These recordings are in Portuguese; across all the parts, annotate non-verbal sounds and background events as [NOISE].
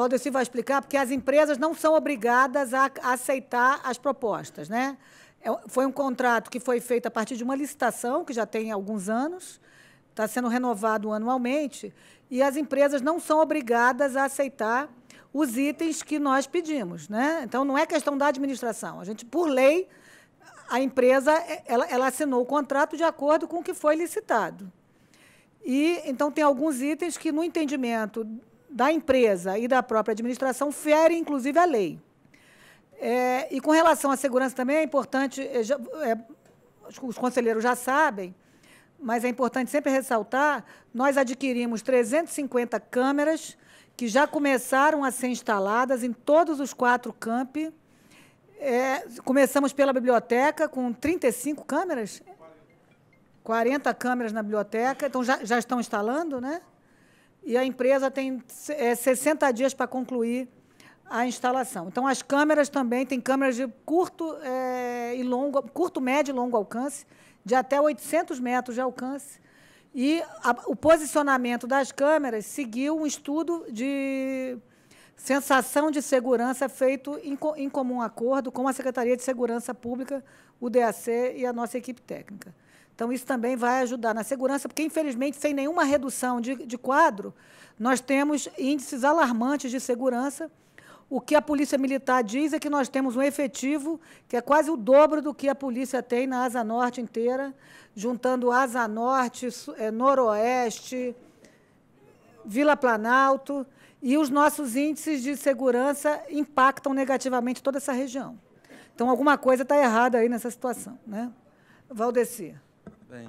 Valdeci vai explicar, porque as empresas não são obrigadas a aceitar as propostas, né? É foi um contrato que foi feito a partir de uma licitação, que já tem alguns anos, está sendo renovado anualmente, e as empresas não são obrigadas a aceitar os itens que nós pedimos. Né? Então, não é questão da administração. A gente, por lei, a empresa é, ela, ela assinou o contrato de acordo com o que foi licitado. E, então, tem alguns itens que, no entendimento da empresa e da própria administração fere, inclusive, a lei. É, e com relação à segurança também é importante, é, é, os conselheiros já sabem, mas é importante sempre ressaltar, nós adquirimos 350 câmeras que já começaram a ser instaladas em todos os quatro campi. É, começamos pela biblioteca com 35 câmeras, 40 câmeras na biblioteca, então já, já estão instalando, né? e a empresa tem é, 60 dias para concluir a instalação. Então, as câmeras também, tem câmeras de curto, é, e longo, curto médio e longo alcance, de até 800 metros de alcance, e a, o posicionamento das câmeras seguiu um estudo de sensação de segurança feito em, em comum acordo com a Secretaria de Segurança Pública, o DAC e a nossa equipe técnica. Então, isso também vai ajudar na segurança, porque, infelizmente, sem nenhuma redução de, de quadro, nós temos índices alarmantes de segurança. O que a Polícia Militar diz é que nós temos um efetivo que é quase o dobro do que a polícia tem na Asa Norte inteira, juntando Asa Norte, eh, Noroeste, Vila Planalto. E os nossos índices de segurança impactam negativamente toda essa região. Então, alguma coisa está errada aí nessa situação. Né? Valdeci. Bem,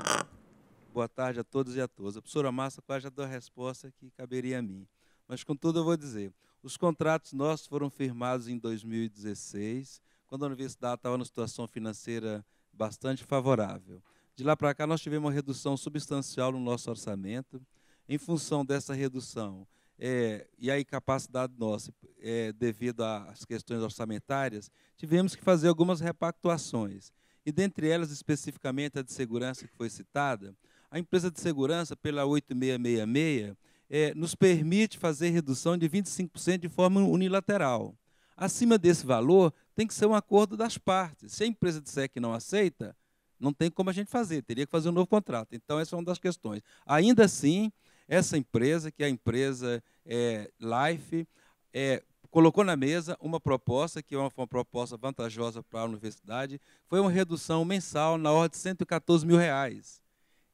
boa tarde a todos e a todas. A professora Massa quase já deu a resposta que caberia a mim. Mas, contudo, eu vou dizer: os contratos nossos foram firmados em 2016, quando a universidade estava numa situação financeira bastante favorável. De lá para cá, nós tivemos uma redução substancial no nosso orçamento. Em função dessa redução é, e a incapacidade nossa, é, devido às questões orçamentárias, tivemos que fazer algumas repactuações e dentre elas especificamente a de segurança que foi citada, a empresa de segurança, pela 8666, é, nos permite fazer redução de 25% de forma unilateral. Acima desse valor, tem que ser um acordo das partes. Se a empresa disser que não aceita, não tem como a gente fazer, teria que fazer um novo contrato. Então, essa é uma das questões. Ainda assim, essa empresa, que é a empresa é, Life, é, colocou na mesa uma proposta, que foi é uma proposta vantajosa para a universidade, foi uma redução mensal na ordem de 114 mil reais.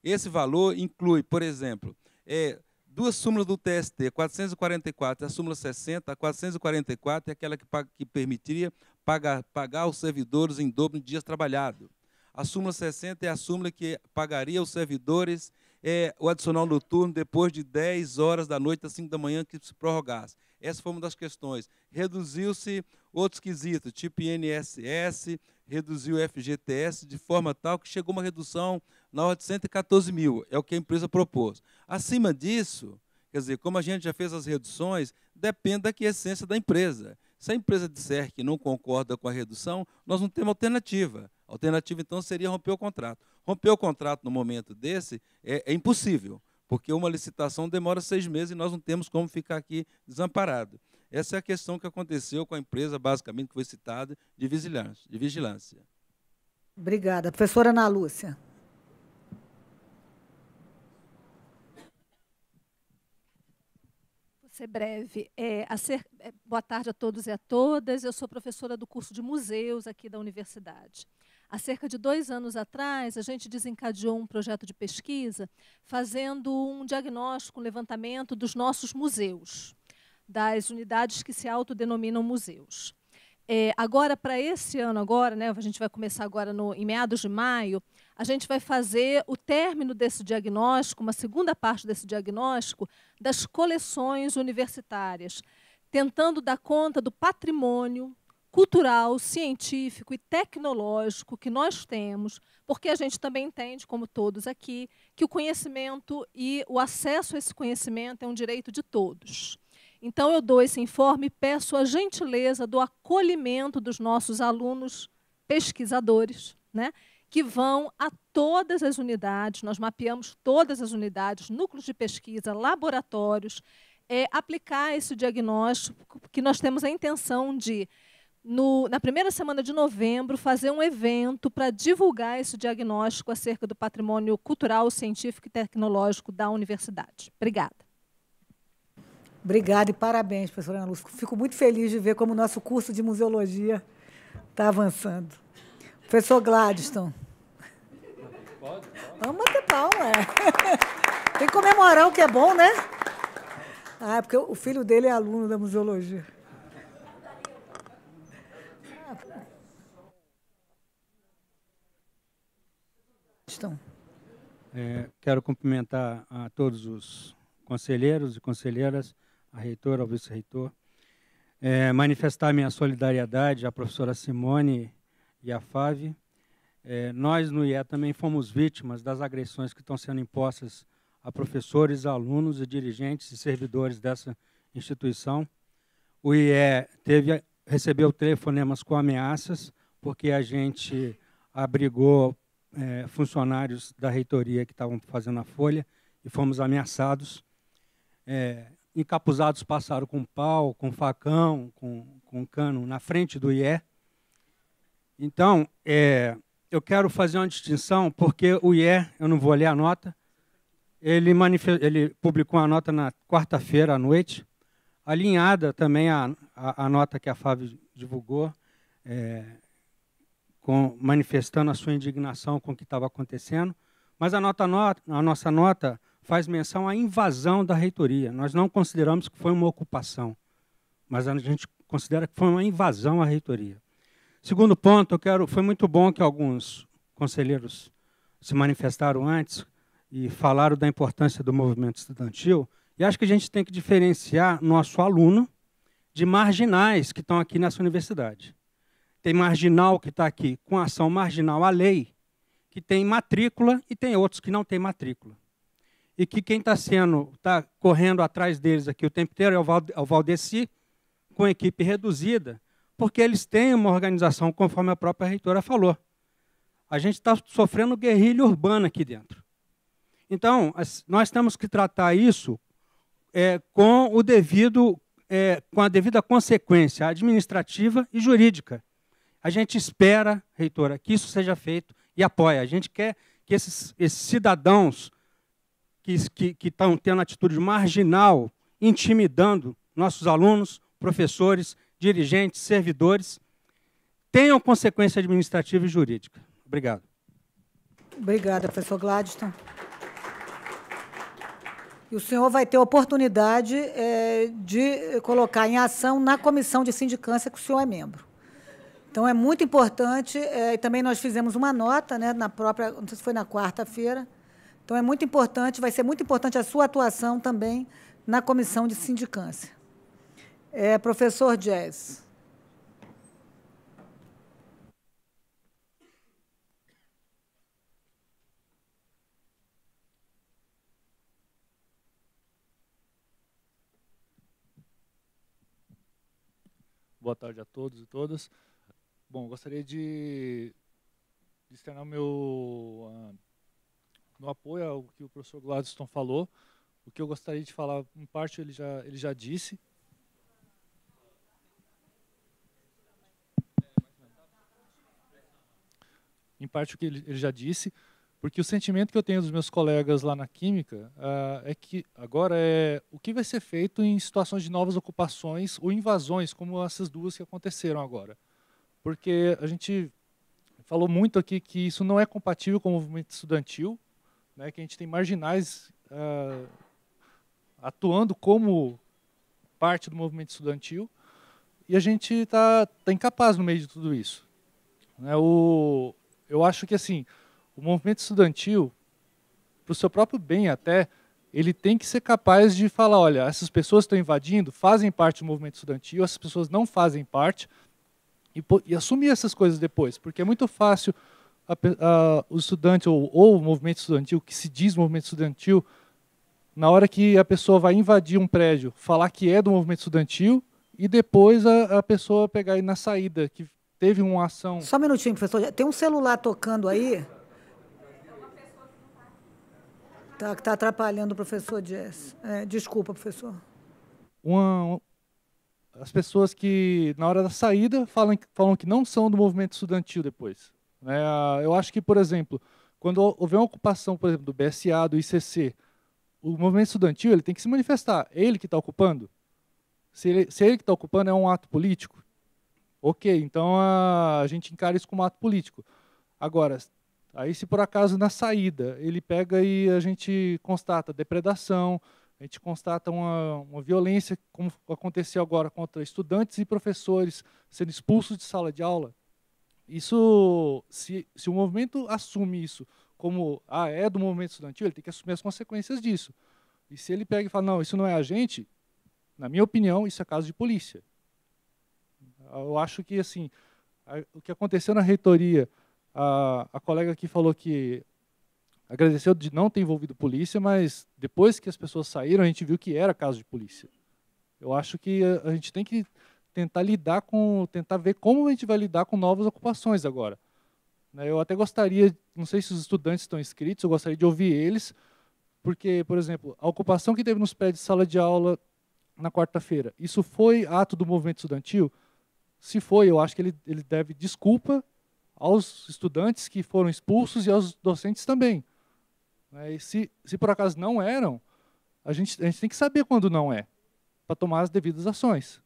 Esse valor inclui, por exemplo, é, duas súmulas do TST, 444 a súmula 60, a 444 é aquela que, que permitiria pagar, pagar servidores em dobro de dias trabalhados. A súmula 60 é a súmula que pagaria os servidores é, o adicional noturno depois de 10 horas da noite às 5 da manhã que se prorrogasse. Essa foi uma das questões. Reduziu-se outros quesitos, tipo INSS, reduziu o FGTS de forma tal que chegou uma redução na ordem de 114 mil, é o que a empresa propôs. Acima disso, quer dizer, como a gente já fez as reduções, depende da essência da empresa. Se a empresa disser que não concorda com a redução, nós não temos alternativa. A alternativa, então, seria romper o contrato. Romper o contrato no momento desse é, é impossível porque uma licitação demora seis meses e nós não temos como ficar aqui desamparado. Essa é a questão que aconteceu com a empresa, basicamente, que foi citada, de vigilância. De vigilância. Obrigada. Professora Ana Lúcia. Vou ser breve. É, ser, é, boa tarde a todos e a todas. Eu sou professora do curso de museus aqui da universidade. Há cerca de dois anos atrás, a gente desencadeou um projeto de pesquisa fazendo um diagnóstico, um levantamento dos nossos museus, das unidades que se autodenominam museus. É, agora, para esse ano agora, né, a gente vai começar agora no, em meados de maio, a gente vai fazer o término desse diagnóstico, uma segunda parte desse diagnóstico, das coleções universitárias, tentando dar conta do patrimônio cultural, científico e tecnológico que nós temos, porque a gente também entende, como todos aqui, que o conhecimento e o acesso a esse conhecimento é um direito de todos. Então, eu dou esse informe e peço a gentileza do acolhimento dos nossos alunos pesquisadores, né, que vão a todas as unidades, nós mapeamos todas as unidades, núcleos de pesquisa, laboratórios, é, aplicar esse diagnóstico, que nós temos a intenção de no, na primeira semana de novembro, fazer um evento para divulgar esse diagnóstico acerca do patrimônio cultural, científico e tecnológico da universidade. Obrigada. Obrigada e parabéns, professora Ana Lúcia. Fico muito feliz de ver como o nosso curso de museologia está avançando. Professor Gladstone. Pode, pode. Vamos ah, bater palma. É. Tem que comemorar o que é bom, né? Ah, é porque o filho dele é aluno da museologia. É, quero cumprimentar a todos os conselheiros e conselheiras, a reitora, ao vice-reitor. É, manifestar minha solidariedade à professora Simone e à Fave. É, nós, no IE, também fomos vítimas das agressões que estão sendo impostas a professores, alunos e dirigentes e servidores dessa instituição. O IE teve, recebeu telefonemas com ameaças, porque a gente abrigou é, funcionários da reitoria que estavam fazendo a folha e fomos ameaçados. É, encapuzados passaram com pau, com facão, com, com cano na frente do IE. Então, é, eu quero fazer uma distinção, porque o IE, eu não vou ler a nota, ele, ele publicou a nota na quarta-feira à noite, alinhada também à, à, à nota que a Fábio divulgou, é, com, manifestando a sua indignação com o que estava acontecendo, mas a, nota, a nossa nota faz menção à invasão da reitoria. Nós não consideramos que foi uma ocupação, mas a gente considera que foi uma invasão à reitoria. Segundo ponto, eu quero, foi muito bom que alguns conselheiros se manifestaram antes e falaram da importância do movimento estudantil, e acho que a gente tem que diferenciar nosso aluno de marginais que estão aqui nessa universidade. Tem marginal que está aqui com ação marginal à lei, que tem matrícula e tem outros que não têm matrícula. E que quem está sendo, está correndo atrás deles aqui o tempo inteiro é, é o Valdeci, com equipe reduzida, porque eles têm uma organização, conforme a própria reitora falou. A gente está sofrendo guerrilha urbana aqui dentro. Então, nós temos que tratar isso é, com o devido, é, com a devida consequência administrativa e jurídica. A gente espera, reitora, que isso seja feito e apoia. A gente quer que esses, esses cidadãos que estão tendo atitude marginal, intimidando nossos alunos, professores, dirigentes, servidores, tenham consequência administrativa e jurídica. Obrigado. Obrigada, professor Gladstone. E o senhor vai ter oportunidade é, de colocar em ação na comissão de sindicância que o senhor é membro. Então é muito importante, é, e também nós fizemos uma nota né, na própria, não sei se foi na quarta-feira. Então é muito importante, vai ser muito importante a sua atuação também na comissão de sindicância. É, professor Jazz. Boa tarde a todos e todas bom, gostaria de, de externar o meu, uh, meu apoio ao que o professor Gladstone falou. O que eu gostaria de falar, em parte, ele já, ele já disse. Em parte, o que ele, ele já disse. Porque o sentimento que eu tenho dos meus colegas lá na Química uh, é que agora é o que vai ser feito em situações de novas ocupações ou invasões, como essas duas que aconteceram agora porque a gente falou muito aqui que isso não é compatível com o movimento estudantil, né, que a gente tem marginais uh, atuando como parte do movimento estudantil, e a gente está tá incapaz no meio de tudo isso. Né, o, eu acho que assim o movimento estudantil, para o seu próprio bem até, ele tem que ser capaz de falar, olha, essas pessoas estão invadindo, fazem parte do movimento estudantil, essas pessoas não fazem parte, e, e assumir essas coisas depois, porque é muito fácil a, a, o estudante ou, ou, o movimento estudantil, que se diz movimento estudantil, na hora que a pessoa vai invadir um prédio, falar que é do movimento estudantil e depois a, a pessoa pegar aí na saída, que teve uma ação. Só um minutinho, professor. Tem um celular tocando aí? Tá, tá atrapalhando o professor Jess. É, desculpa, professor. Uma, as pessoas que, na hora da saída, falam, falam que não são do movimento estudantil depois. né ah, eu acho que, por exemplo, quando houver uma ocupação, por exemplo, do BSA, do ICC, o movimento estudantil ele tem que se manifestar. Ele que está ocupando. Se ele, se ele que está ocupando é um ato político, ok, então a, ah, a gente encara isso como ato político. Agora, aí se por acaso na saída ele pega e a gente constata depredação, a gente constata uma, uma violência, como aconteceu agora, contra estudantes e professores sendo expulsos de sala de aula. Isso, se, se o movimento assume isso como ah, é do movimento estudantil, ele tem que assumir as consequências disso. E se ele pega e fala, não, isso não é a gente, na minha opinião, isso é caso de polícia. Eu acho que, assim, a, o que aconteceu na reitoria, a, a colega aqui falou que agradeceu de não ter envolvido polícia, mas depois que as pessoas saíram, a gente viu que era caso de polícia. Eu acho que a gente tem que tentar lidar com, tentar ver como a gente vai lidar com novas ocupações agora. Né, eu até gostaria, não sei se os estudantes estão inscritos, eu gostaria de ouvir eles, porque, por exemplo, a ocupação que teve nos prédios de sala de aula na quarta-feira, isso foi ato do movimento estudantil? Se foi, eu acho que ele, ele deve desculpa aos estudantes que foram expulsos e aos docentes também. Né? E se, se por acaso não eram, a gente, a gente tem que saber quando não é, para tomar as devidas ações.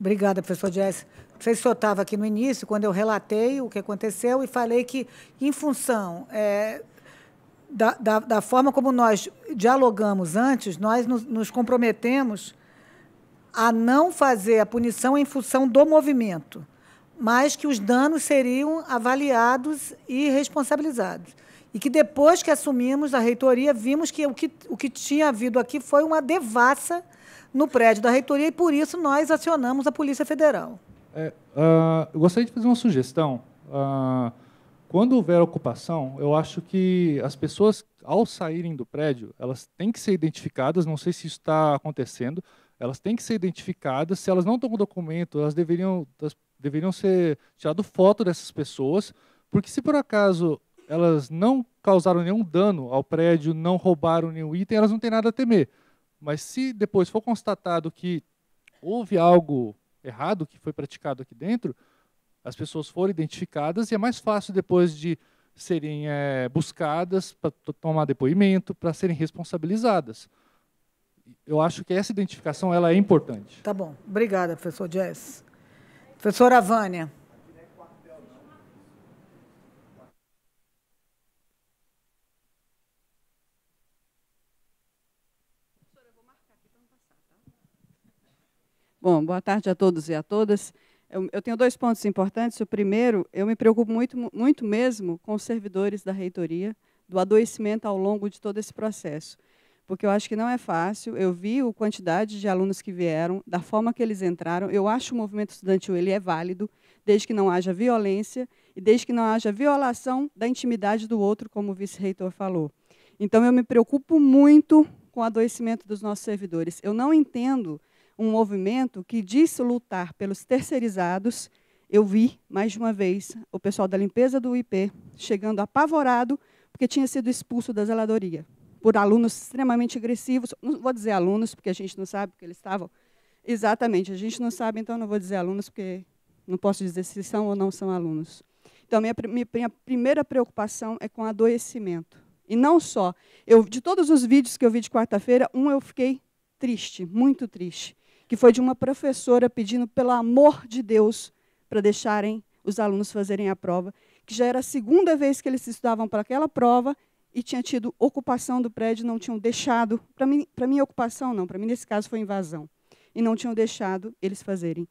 Obrigada, professor Jess. Não sei se o senhor estava aqui no início, quando eu relatei o que aconteceu e falei que, em função é, da, da, da, forma como nós dialogamos antes, nós nos, nos comprometemos a não fazer a punição em função do movimento, mas que os danos seriam avaliados e responsabilizados. E que depois que assumimos a reitoria, vimos que o que, o que tinha havido aqui foi uma devassa no prédio da reitoria e por isso nós acionamos a Polícia Federal. É, uh, eu gostaria de fazer uma sugestão. Uh, quando houver ocupação, eu acho que as pessoas, ao saírem do prédio, elas têm que ser identificadas, não sei se isso está acontecendo, elas têm que ser identificadas. Se elas não estão com documento, elas deveriam, elas deveriam ser tirado foto dessas pessoas, porque se por acaso elas não causaram nenhum dano ao prédio, não roubaram nenhum item, elas não têm nada a temer. Mas se depois for constatado que houve algo errado que foi praticado aqui dentro, as pessoas foram identificadas e é mais fácil depois de serem é, buscadas para tomar depoimento, para serem responsabilizadas. Eu acho que essa identificação ela é importante. Tá bom. Obrigada, professor Jess. Professora Vânia. Bom, boa tarde a todos e a todas. Eu, eu tenho dois pontos importantes. O primeiro, eu me preocupo muito, muito mesmo com os servidores da reitoria, do adoecimento ao longo de todo esse processo porque eu acho que não é fácil. Eu vi a quantidade de alunos que vieram, da forma que eles entraram. Eu acho o movimento estudantil ele é válido, desde que não haja violência e desde que não haja violação da intimidade do outro, como o vice-reitor falou. Então, eu me preocupo muito com o adoecimento dos nossos servidores. Eu não entendo um movimento que disse lutar pelos terceirizados. Eu vi, mais de uma vez, o pessoal da limpeza do IP chegando apavorado, porque tinha sido expulso da zeladoria, por alunos extremamente agressivos. Não vou dizer alunos, porque a gente não sabe, porque eles estavam. Exatamente, a gente não sabe, então não vou dizer alunos, porque não posso dizer se são ou não são alunos. Então, minha, minha primeira preocupação é com adoecimento. E não só. Eu, de todos os vídeos que eu vi de quarta-feira, um eu fiquei triste, muito triste que foi de uma professora pedindo, pelo amor de Deus, para deixarem os alunos fazerem a prova, que já era a segunda vez que eles estudavam para aquela prova e tinha tido ocupação do prédio, não tinham deixado, para mim, para mim ocupação não, para mim nesse caso foi invasão, e não tinham deixado eles fazerem.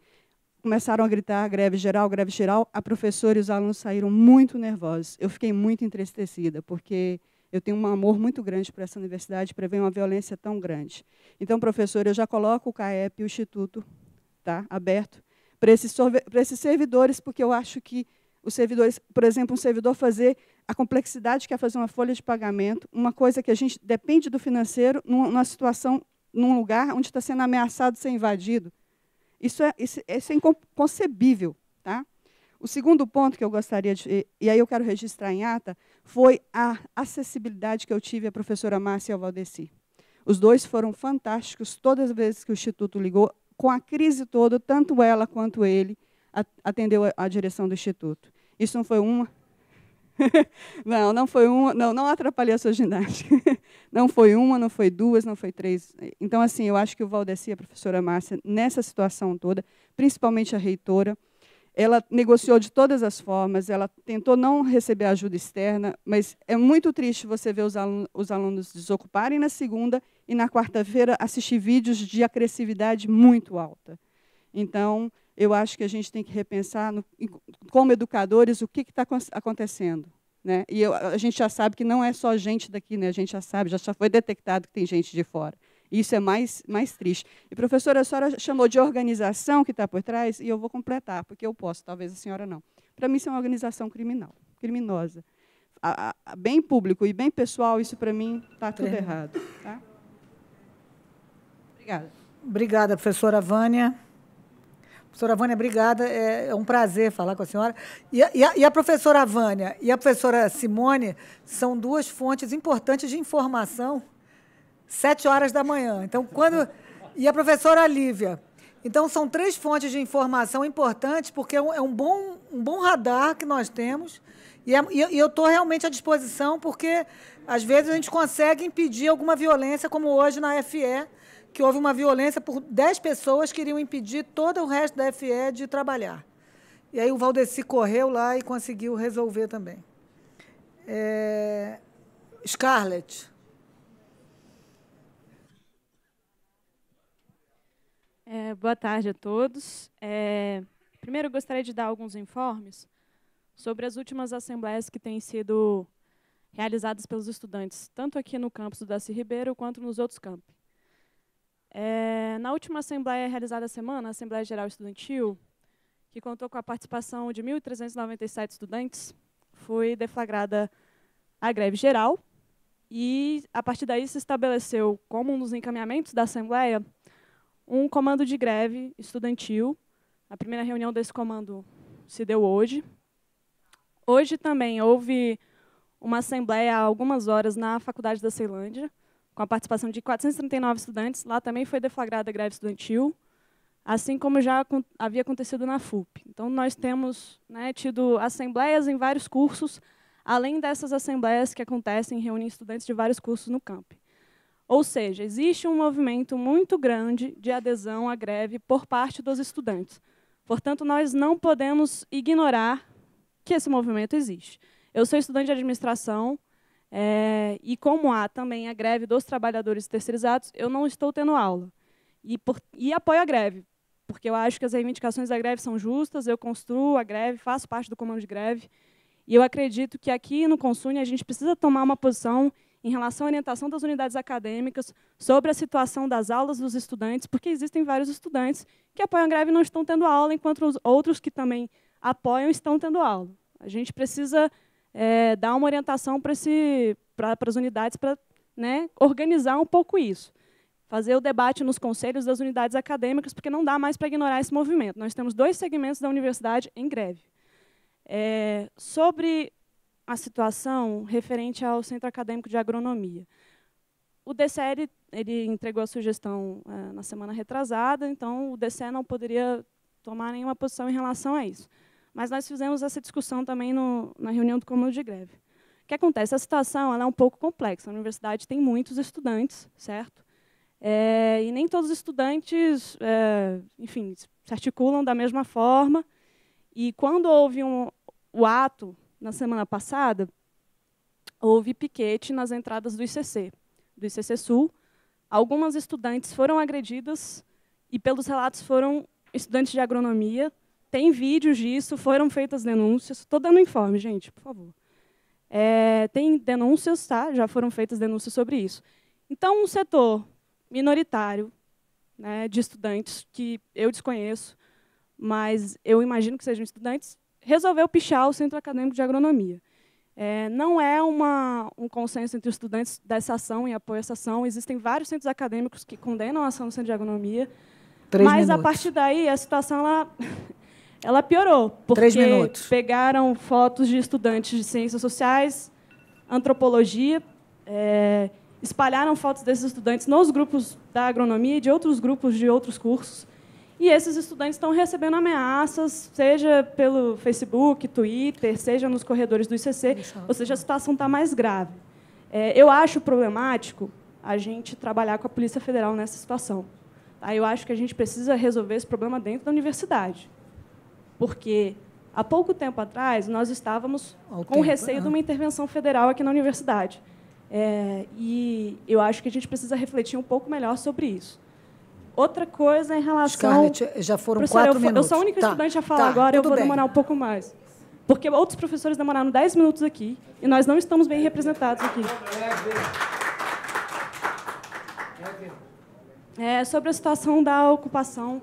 Começaram a gritar greve geral, greve geral, a professora e os alunos saíram muito nervosos. Eu fiquei muito entristecida, porque eu tenho um amor muito grande por essa universidade, prevê uma violência tão grande. Então, professor, eu já coloco o CAEP e o Instituto tá, aberto para esses, esses servidores, porque eu acho que os servidores, por exemplo, um servidor fazer a complexidade que é fazer uma folha de pagamento, uma coisa que a gente depende do financeiro, numa situação, num lugar onde está sendo ameaçado ser invadido. Isso é, isso, isso é inconcebível. Tá? O segundo ponto que eu gostaria de. E aí eu quero registrar em ata foi a acessibilidade que eu tive à professora Márcia Valdeci. Os dois foram fantásticos todas as vezes que o Instituto ligou, com a crise toda, tanto ela quanto ele atendeu a, direção do Instituto. Isso não foi uma. [LAUGHS] não, não foi uma. Não, não atrapalhei a sua ginástica. [LAUGHS] não foi uma, não foi duas, não foi três. Então, assim, eu acho que o Valdeci, a professora Márcia, nessa situação toda, principalmente a reitora, ela negociou de todas as formas, ela tentou não receber ajuda externa, mas é muito triste você ver os, alunos, os alunos desocuparem na segunda e na quarta-feira assistir vídeos de agressividade muito alta. Então, eu acho que a gente tem que repensar, no, como educadores, o que está acontecendo. Né? E eu, a gente já sabe que não é só gente daqui, né? a gente já sabe, já, já foi detectado que tem gente de fora. Isso é mais, mais triste. E, professora, a senhora chamou de organização que está por trás, e eu vou completar, porque eu posso, talvez a senhora não. Para mim, isso é uma organização criminal, criminosa. A, a, bem público e bem pessoal, isso para mim está tudo é. errado. Tá? Obrigada. Obrigada, professora Vânia. Professora Vânia, obrigada. É, é um prazer falar com a senhora. E a, e, a, e a, professora Vânia e a professora Simone são duas fontes importantes de informação sete horas da manhã. Então, quando. E a professora Lívia. Então, são três fontes de informação importantes, porque é um, é bom, um bom radar que nós temos. E, é, e eu estou realmente à disposição, porque às vezes a gente consegue impedir alguma violência, como hoje na FE, que houve uma violência por dez pessoas que iriam impedir todo o resto da FE de trabalhar. E aí o Valdeci correu lá e conseguiu resolver também. É... Scarlett. É, boa tarde a todos. É, primeiro, gostaria de dar alguns informes sobre as últimas assembleias que têm sido realizadas pelos estudantes, tanto aqui no campus do Daci Ribeiro quanto nos outros campos. É, na última assembleia realizada semana, a Assembleia Geral Estudantil, que contou com a participação de 1.397 estudantes, foi deflagrada a greve geral e, a partir daí, se estabeleceu como um dos encaminhamentos da Assembleia um comando de greve estudantil. A primeira reunião desse comando se deu hoje. Hoje também houve uma assembleia há algumas horas na Faculdade da Ceilândia, com a participação de 439 estudantes. Lá também foi deflagrada a greve estudantil, assim como já havia acontecido na FUP. Então, nós temos né, tido assembleias em vários cursos, além dessas assembleias que acontecem e reúnem estudantes de vários cursos no campo. Ou seja, existe um movimento muito grande de adesão à greve por parte dos estudantes. Portanto, nós não podemos ignorar que esse movimento existe. Eu sou estudante de administração é, e, como há também a greve dos trabalhadores terceirizados, eu não estou tendo aula. E, por, e apoio a greve, porque eu acho que as reivindicações da greve são justas, eu construo a greve, faço parte do comando de greve, e eu acredito que aqui no Consune a gente precisa tomar uma posição em relação à orientação das unidades acadêmicas sobre a situação das aulas dos estudantes, porque existem vários estudantes que apoiam a greve e não estão tendo aula, enquanto os outros que também apoiam estão tendo aula. A gente precisa é, dar uma orientação para as unidades para né, organizar um pouco isso. Fazer o debate nos conselhos das unidades acadêmicas, porque não dá mais para ignorar esse movimento. Nós temos dois segmentos da universidade em greve. É, sobre a situação referente ao Centro Acadêmico de Agronomia. O DCE ele, entregou a sugestão é, na semana retrasada, então o DCE não poderia tomar nenhuma posição em relação a isso. Mas nós fizemos essa discussão também no, na reunião do Comando de Greve. O que acontece? A situação é um pouco complexa. A universidade tem muitos estudantes, certo? É, e nem todos os estudantes, é, enfim, se articulam da mesma forma. E quando houve um, o ato na semana passada, houve piquete nas entradas do ICC, do ICC Sul. Algumas estudantes foram agredidas e, pelos relatos, foram estudantes de agronomia. Tem vídeos disso, foram feitas denúncias. Estou dando informe, gente, por favor. É, tem denúncias, tá? já foram feitas denúncias sobre isso. Então, um setor minoritário né, de estudantes, que eu desconheço, mas eu imagino que sejam estudantes, resolveu pichar o Centro Acadêmico de Agronomia. É, não é uma, um consenso entre os estudantes dessa ação e apoio a essa ação. Existem vários centros acadêmicos que condenam a ação do Centro de Agronomia. Três mas, minutos. a partir daí, a situação ela, [LAUGHS] ela piorou. Porque pegaram fotos de estudantes de ciências sociais, antropologia, é, espalharam fotos desses estudantes nos grupos da agronomia e de outros grupos de outros cursos. E esses estudantes estão recebendo ameaças, seja pelo Facebook, Twitter, seja nos corredores do ICC, ou seja, a situação está mais grave. É, eu acho problemático a gente trabalhar com a Polícia Federal nessa situação. Tá? Eu acho que a gente precisa resolver esse problema dentro da universidade. Porque, há pouco tempo atrás, nós estávamos Ao com tempo, receio de né? uma intervenção federal aqui na universidade. É, e eu acho que a gente precisa refletir um pouco melhor sobre isso. Outra coisa em relação. Scarlett, já foram quatro eu, minutos. Eu sou a única tá, estudante a tá, falar tá, agora, eu vou bem. demorar um pouco mais. Porque outros professores demoraram 10 minutos aqui e nós não estamos bem representados aqui. É sobre a situação da ocupação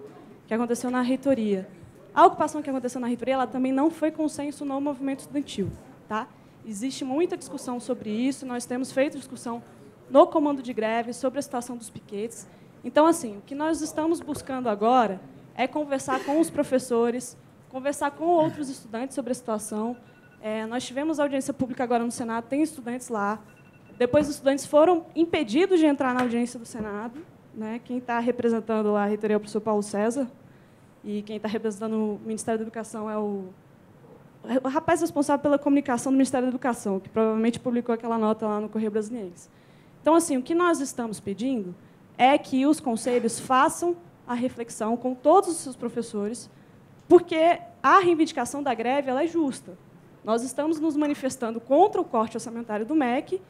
que aconteceu na reitoria. A ocupação que aconteceu na reitoria ela também não foi consenso no movimento estudantil. Tá? Existe muita discussão sobre isso, nós temos feito discussão no comando de greve sobre a situação dos piquetes. Então, assim, o que nós estamos buscando agora é conversar com os professores, conversar com outros estudantes sobre a situação. É, nós tivemos audiência pública agora no Senado, tem estudantes lá. Depois, os estudantes foram impedidos de entrar na audiência do Senado. Né? Quem está representando lá a reitoria é o professor Paulo César. E quem está representando o Ministério da Educação é o, é o rapaz responsável pela comunicação do Ministério da Educação, que provavelmente publicou aquela nota lá no Correio Brasiliense. Então, assim, o que nós estamos pedindo é que os conselhos façam a reflexão com todos os seus professores, porque a reivindicação da greve ela é justa. Nós estamos nos manifestando contra o corte orçamentário do MEC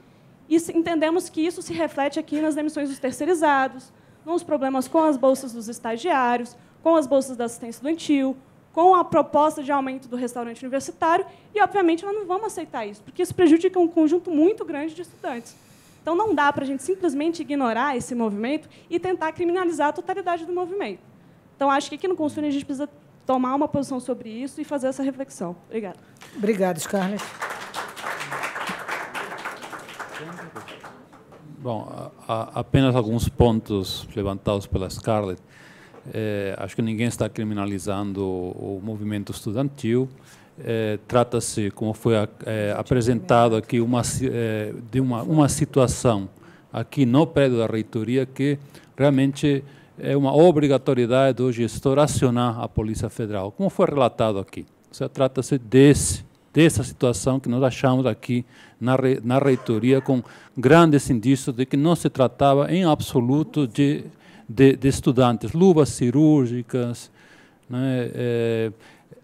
e entendemos que isso se reflete aqui nas demissões dos terceirizados, nos problemas com as bolsas dos estagiários, com as bolsas da assistência estudantil, com a proposta de aumento do restaurante universitário, e, obviamente, nós não vamos aceitar isso, porque isso prejudica um conjunto muito grande de estudantes. Então, não dá para a gente simplesmente ignorar esse movimento e tentar criminalizar a totalidade do movimento. Então, acho que aqui no Consulne a gente precisa tomar uma posição sobre isso e fazer essa reflexão. Obrigada. Obrigado, Scarlett. Bom, a, a, apenas alguns pontos levantados pela Scarlett. É, acho que ninguém está criminalizando o movimento estudantil é, trata-se, como foi é, apresentado aqui, uma, é, de uma, uma situação aqui no prédio da reitoria que realmente é uma obrigatoriedade do gestor acionar a Polícia Federal, como foi relatado aqui. Trata-se desse dessa situação que nós achamos aqui na, re, na reitoria, com grandes indícios de que não se tratava em absoluto de, de, de estudantes, luvas cirúrgicas, né, é,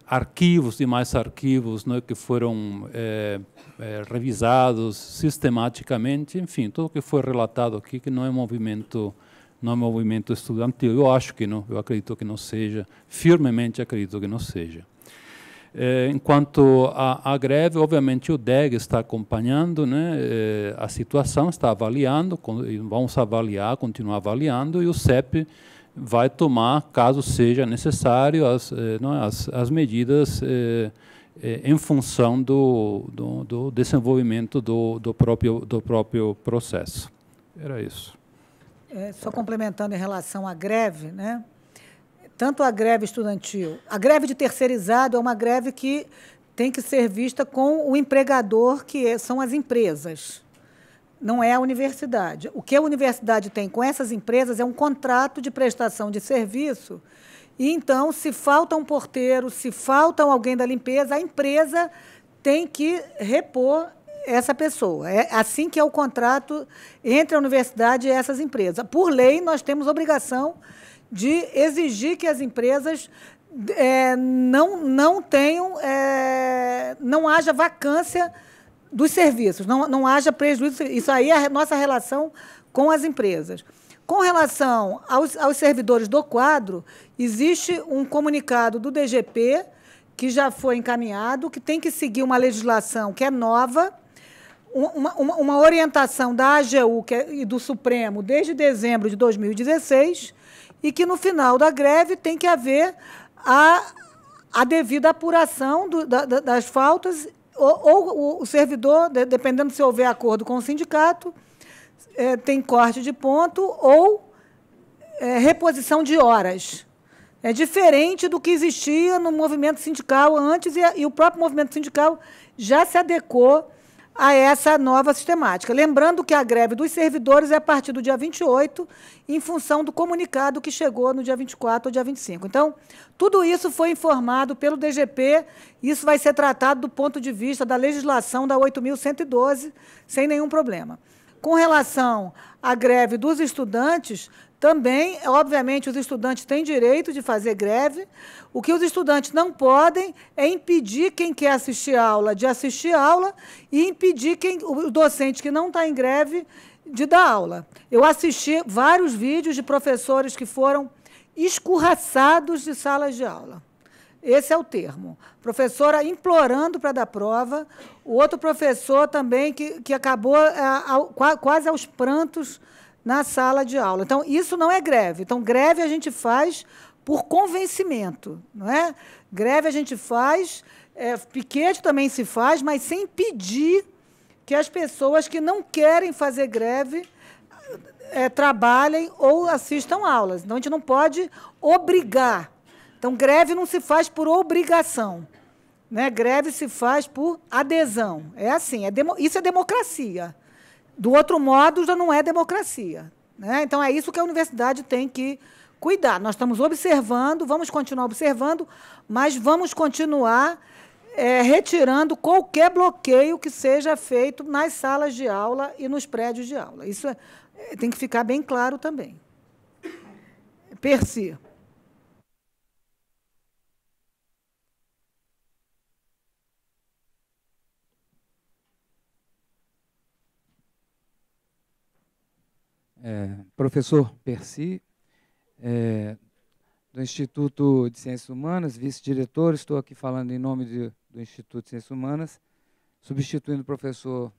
arquivos e mais arquivos né, que foram é, é, revisados sistematicamente, enfim, tudo que foi relatado aqui que não é movimento não é movimento estudantil. Eu acho que não, eu acredito que não seja, firmemente acredito que não seja. É, enquanto à greve, obviamente o DEG está acompanhando né, é, a situação, está avaliando, vamos avaliar, continuar avaliando, e o CEP vai tomar, caso seja necessário, as, eh, não, é, as, as medidas eh, eh, em função do, do, do desenvolvimento do, do, próprio, do próprio processo. Era isso. É, só complementando em relação à greve, né? tanto a greve estudantil, a greve de terceirizado é uma greve que tem que ser vista com o empregador, que é, são as empresas não é a universidade. O que a universidade tem com essas empresas é um contrato de prestação de serviço. E então, se falta um porteiro, se falta alguém da limpeza, a empresa tem que repor essa pessoa. É assim que é o contrato entre a universidade e essas empresas. Por lei, nós temos obrigação de exigir que as empresas é, não, não tenham, é, não haja vacância dos serviços, não, não haja prejuízo. Isso aí é a nossa relação com as empresas. Com relação aos, aos servidores do quadro, existe um comunicado do DGP que já foi encaminhado, que tem que seguir uma legislação que é nova, uma, uma, uma orientação da AGU é, e do Supremo desde dezembro de 2016, e que no final da greve tem que haver a, a devida apuração do, da, das faltas ou, ou o servidor, dependendo se houver acordo com o sindicato, é, tem corte de ponto ou é, reposição de horas. É diferente do que existia no movimento sindical antes, e, e o próprio movimento sindical já se adequou a essa nova sistemática. Lembrando que a greve dos servidores é a partir do dia 28, em função do comunicado que chegou no dia 24 ou dia 25. Então, tudo isso foi informado pelo DGP, isso vai ser tratado do ponto de vista da legislação da 8.112, sem nenhum problema. Com relação à greve dos estudantes, também, obviamente, os estudantes têm direito de fazer greve. O que os estudantes não podem é impedir quem quer assistir aula de assistir aula e impedir quem, o docente que não está em greve de dar aula. Eu assisti vários vídeos de professores que foram escorraçados de salas de aula. Esse é o termo. Professora implorando para dar prova. O outro professor também que, que acabou é, ao, quase aos prantos na sala de aula. Então, isso não é greve. Então, greve a gente faz por convencimento, não é? Greve a gente faz, é, piquete também se faz, mas sem pedir que as pessoas que não querem fazer greve é, trabalhem ou assistam aulas. Então, a gente não pode obrigar. Então, greve não se faz por obrigação. Né? Greve se faz por adesão. É assim, é isso é democracia. Do outro modo, já não é democracia. Né? Então, é isso que a universidade tem que cuidar. Nós estamos observando, vamos continuar observando, mas vamos continuar é, retirando qualquer bloqueio que seja feito nas salas de aula e nos prédios de aula. Isso é, tem que ficar bem claro também. Percy. é, professor Percy, é, do Instituto de Ciências Humanas, vice-diretor, estou aqui falando em nome de, do Instituto de Ciências Humanas, substituindo o professor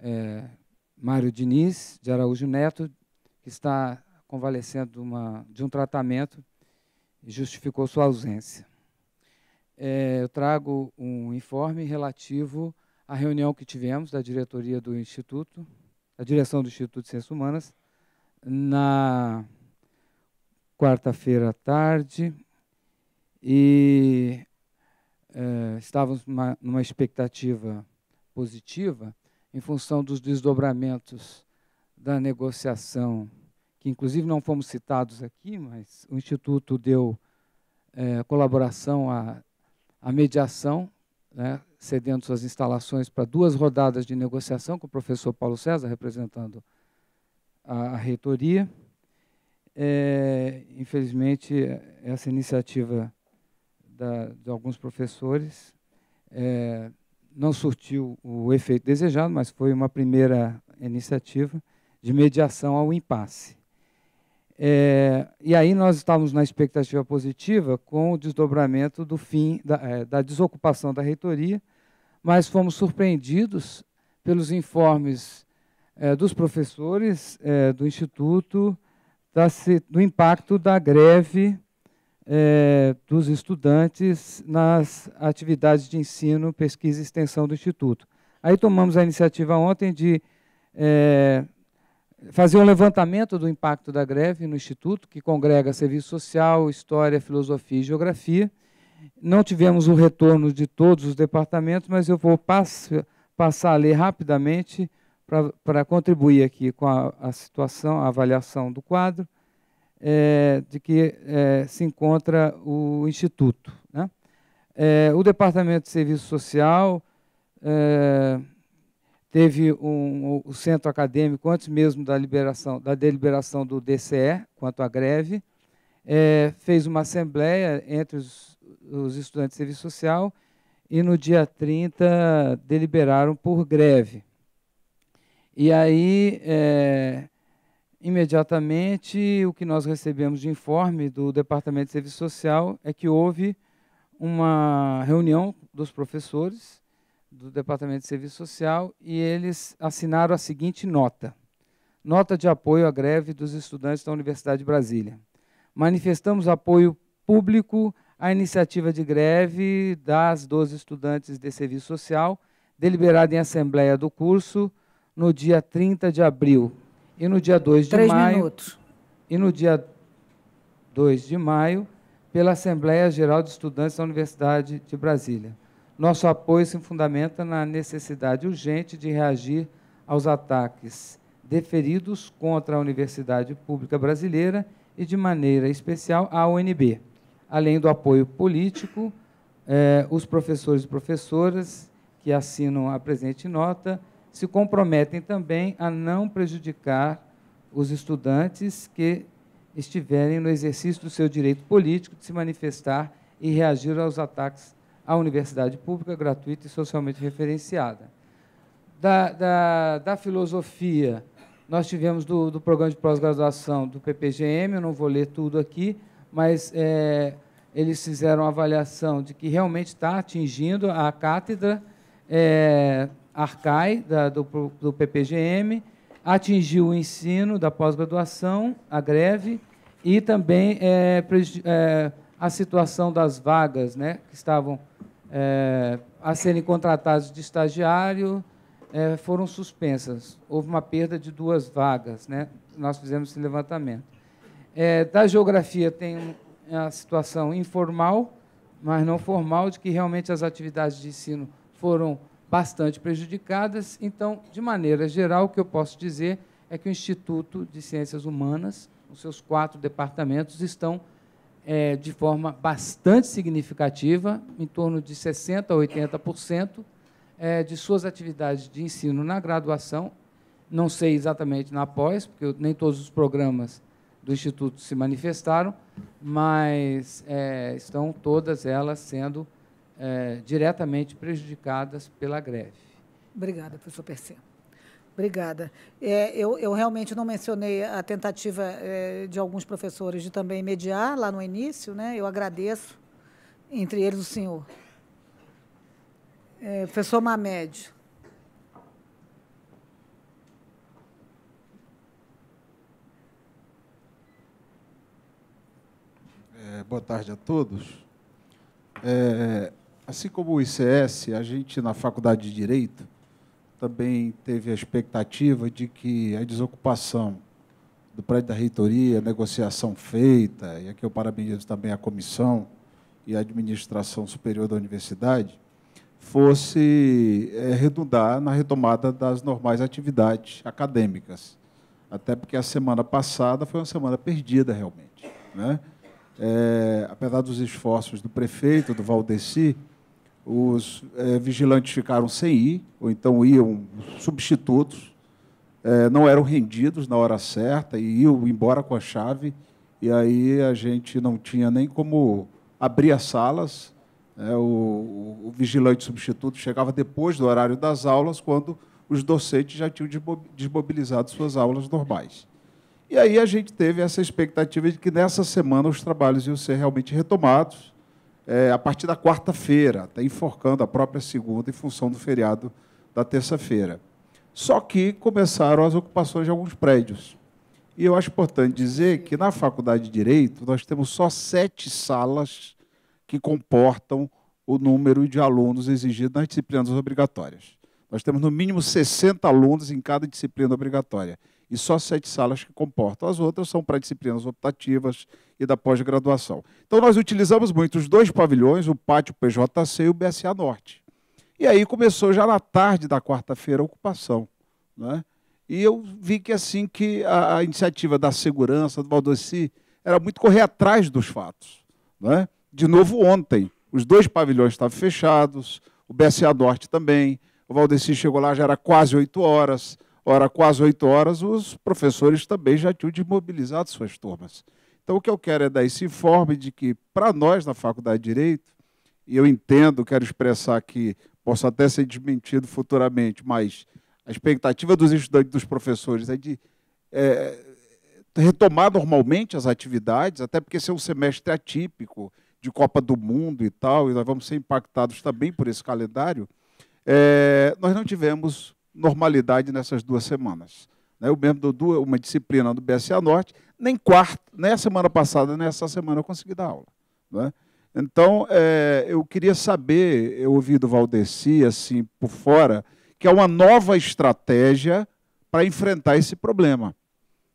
é, Mário Diniz de Araújo Neto, que está convalescendo de, uma, de um tratamento e justificou sua ausência. É, eu trago um informe relativo à reunião que tivemos da diretoria do Instituto a direção do Instituto de Ciências Humanas, na quarta-feira à tarde, e é, estávamos numa, numa expectativa positiva em função dos desdobramentos da negociação, que inclusive não fomos citados aqui, mas o Instituto deu é, colaboração à, à mediação, né, cedendo suas instalações para duas rodadas de negociação com o professor Paulo César, representando a, a reitoria. É, infelizmente, essa iniciativa da, de alguns professores é, não surtiu o efeito desejado, mas foi uma primeira iniciativa de mediação ao impasse. É, e aí nós estávamos na expectativa positiva com o desdobramento do fim da, é, da desocupação da reitoria mas fomos surpreendidos pelos informes eh, dos professores eh, do Instituto da, do impacto da greve eh, dos estudantes nas atividades de ensino, pesquisa e extensão do Instituto. Aí tomamos a iniciativa ontem de fazer um levantamento do impacto da greve no Instituto, que congrega serviço social, história, filosofia e geografia, não tivemos o retorno de todos os departamentos, mas eu vou pass passar a ler rapidamente para contribuir aqui com a, a, situação, a avaliação do quadro, é, de que é, se encontra o Instituto. Né? É, o Departamento de Serviço Social é, teve um, o centro acadêmico, antes mesmo da, liberação, da deliberação do DCE, quanto à greve, é, fez uma assembleia entre os os estudantes de serviço social e no dia 30 deliberaram por greve. E aí, é, imediatamente, o que nós recebemos de informe do Departamento de Serviço Social é que houve uma reunião dos professores do Departamento de Serviço Social e eles assinaram a seguinte nota. Nota de apoio à greve dos estudantes da Universidade de Brasília. Manifestamos apoio público a iniciativa de greve das 12 estudantes de serviço social, deliberada em assembleia do curso no dia 30 de abril. E no dia 2 de Três maio. Minutos. E no dia 2 de maio, pela Assembleia Geral de Estudantes da Universidade de Brasília. Nosso apoio se fundamenta na necessidade urgente de reagir aos ataques deferidos contra a Universidade Pública Brasileira e, de maneira especial, a UNB além do apoio político, eh, os professores e professoras que assinam a presente nota se comprometem também a não prejudicar os estudantes que estiverem no exercício do seu direito político de se manifestar e reagir aos ataques à universidade pública, gratuita e socialmente referenciada. Da, da, da filosofia, nós tivemos do, do programa de pós-graduação do PPGM, eu não vou ler tudo aqui, mas é, eles fizeram uma avaliação de que realmente está atingindo a cátedra é, Arcai, da, do, do PPGM, atingiu o ensino da pós-graduação, a greve, e também é, é, a situação das vagas né, que estavam é, a serem contratadas de estagiário é, foram suspensas. Houve uma perda de duas vagas. Né? Nós fizemos esse levantamento. É, da geografia tem é a situação informal, mas não formal, de que realmente as atividades de ensino foram bastante prejudicadas. Então, de maneira geral, o que eu posso dizer é que o Instituto de Ciências Humanas, os seus quatro departamentos, estão é, de forma bastante significativa, em torno de 60% a 80% é, de suas atividades de ensino na graduação, não sei exatamente na pós, porque nem todos os programas do Instituto se manifestaram, mas é, estão todas elas sendo é, diretamente prejudicadas pela greve. Obrigada, professor Perceba. Obrigada. É, eu, eu, realmente não mencionei a tentativa é, de alguns professores de também mediar lá no início, né? Eu agradeço, entre eles o senhor. É, professor Mamédio. É, boa tarde a todos. É, assim como o ICS, a gente na Faculdade de Direito também teve a expectativa de que a desocupação do prédio da reitoria, a negociação feita, e aqui eu parabenizo também a comissão e a administração superior da universidade, fosse é, redundar na retomada das normais atividades acadêmicas. Até porque a semana passada foi uma semana perdida, realmente. Né? é, apesar dos esforços do prefeito, do Valdeci, os é, vigilantes ficaram sem ir, ou então iam substitutos, é, não eram rendidos na hora certa e iam embora com a chave, e aí a gente não tinha nem como abrir as salas. Né? O, o, o, vigilante substituto chegava depois do horário das aulas, quando os docentes já tinham desmobilizado suas aulas normais. E aí a gente teve essa expectativa de que nessa semana os trabalhos iam ser realmente retomados é, a partir da quarta-feira, até enforcando a própria segunda em função do feriado da terça-feira. Só que começaram as ocupações de alguns prédios. E eu acho importante dizer que na Faculdade de Direito nós temos só sete salas que comportam o número de alunos exigido nas disciplinas obrigatórias. Nós temos no mínimo 60 alunos em cada disciplina obrigatória e só sete salas que comportam. As outras são para disciplinas optativas e da pós-graduação. Então, nós utilizamos muito os dois pavilhões, o pátio PJC e o BSA Norte. E aí começou já na tarde da quarta-feira a ocupação. Né? E eu vi que assim que a, a iniciativa da segurança, do Valdeci, era muito correr atrás dos fatos. Né? De novo ontem, os dois pavilhões estavam fechados, o BSA Norte também, o Valdeci chegou lá, já era quase oito horas, Ora, quase oito horas, os professores também já tinham desmobilizado suas turmas. Então, o que eu quero é dar esse informe de que, para nós na Faculdade de Direito, e eu entendo, quero expressar que posso até ser desmentido futuramente, mas a expectativa dos estudantes dos professores é de é, retomar normalmente as atividades, até porque esse é um semestre atípico de Copa do Mundo e tal, e nós vamos ser impactados também por esse calendário. É, nós não tivemos normalidade nessas duas semanas. Né? Eu mesmo dou duas, uma disciplina do BSA Norte, nem quarto, nem a semana passada, nem essa semana eu consegui dar aula. Né? Então, é, eu queria saber, eu ouvi do Valdeci, assim, por fora, que é uma nova estratégia para enfrentar esse problema.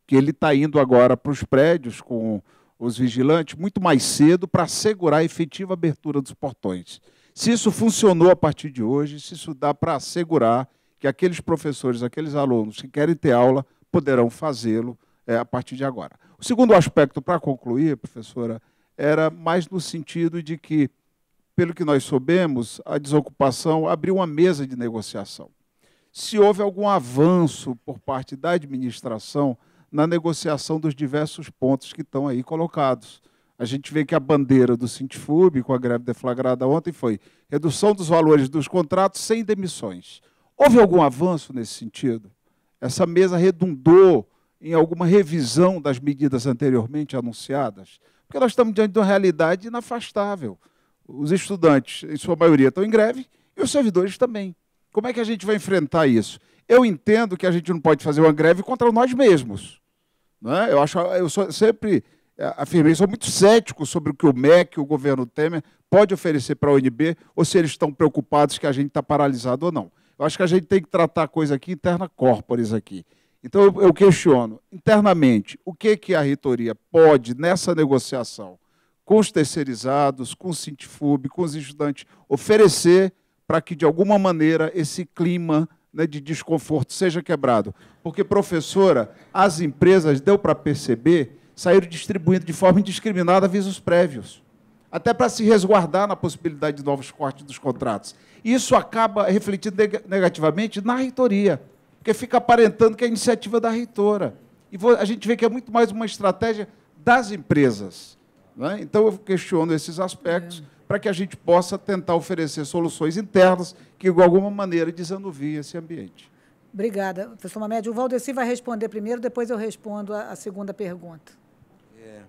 Que ele está indo agora para os prédios com os vigilantes muito mais cedo para assegurar a efetiva abertura dos portões. Se isso funcionou a partir de hoje, se isso dá para assegurar que aqueles professores, aqueles alunos que querem ter aula, poderão fazê-lo é, a partir de agora. O segundo aspecto, para concluir, professora, era mais no sentido de que, pelo que nós soubemos, a desocupação abriu uma mesa de negociação. Se houve algum avanço por parte da administração na negociação dos diversos pontos que estão aí colocados. A gente vê que a bandeira do Sintifub, com a greve deflagrada ontem, foi redução dos valores dos contratos sem demissões. Houve algum avanço nesse sentido? Essa mesa redundou em alguma revisão das medidas anteriormente anunciadas? Porque nós estamos diante de uma realidade inafastável. Os estudantes, em sua maioria, estão em greve e os servidores também. Como é que a gente vai enfrentar isso? Eu entendo que a gente não pode fazer uma greve contra nós mesmos. É? Eu, acho, eu sou, sempre é, afirmei, sou muito cético sobre o que o MEC, o governo Temer, pode oferecer para a UNB, ou se eles estão preocupados que a gente está paralisado ou não. Eu acho que a gente tem que tratar a coisa aqui interna corporis aqui. Então eu, questiono internamente o que que a reitoria pode nessa negociação com os terceirizados, com o Cintifub, com os estudantes oferecer para que de alguma maneira esse clima né, de desconforto seja quebrado. Porque professora, as empresas deu para perceber saíram distribuindo de forma indiscriminada avisos prévios até para se resguardar na possibilidade de novos cortes dos contratos. Isso acaba refletindo negativamente na reitoria, porque fica aparentando que é iniciativa da reitora. E a gente vê que é muito mais uma estratégia das empresas. Né? Então, eu questiono esses aspectos é. para que a gente possa tentar oferecer soluções internas que, de alguma maneira, desanuviem esse ambiente. Obrigada, professor Mamédio. O Valdeci vai responder primeiro, depois eu respondo a, a segunda pergunta. É.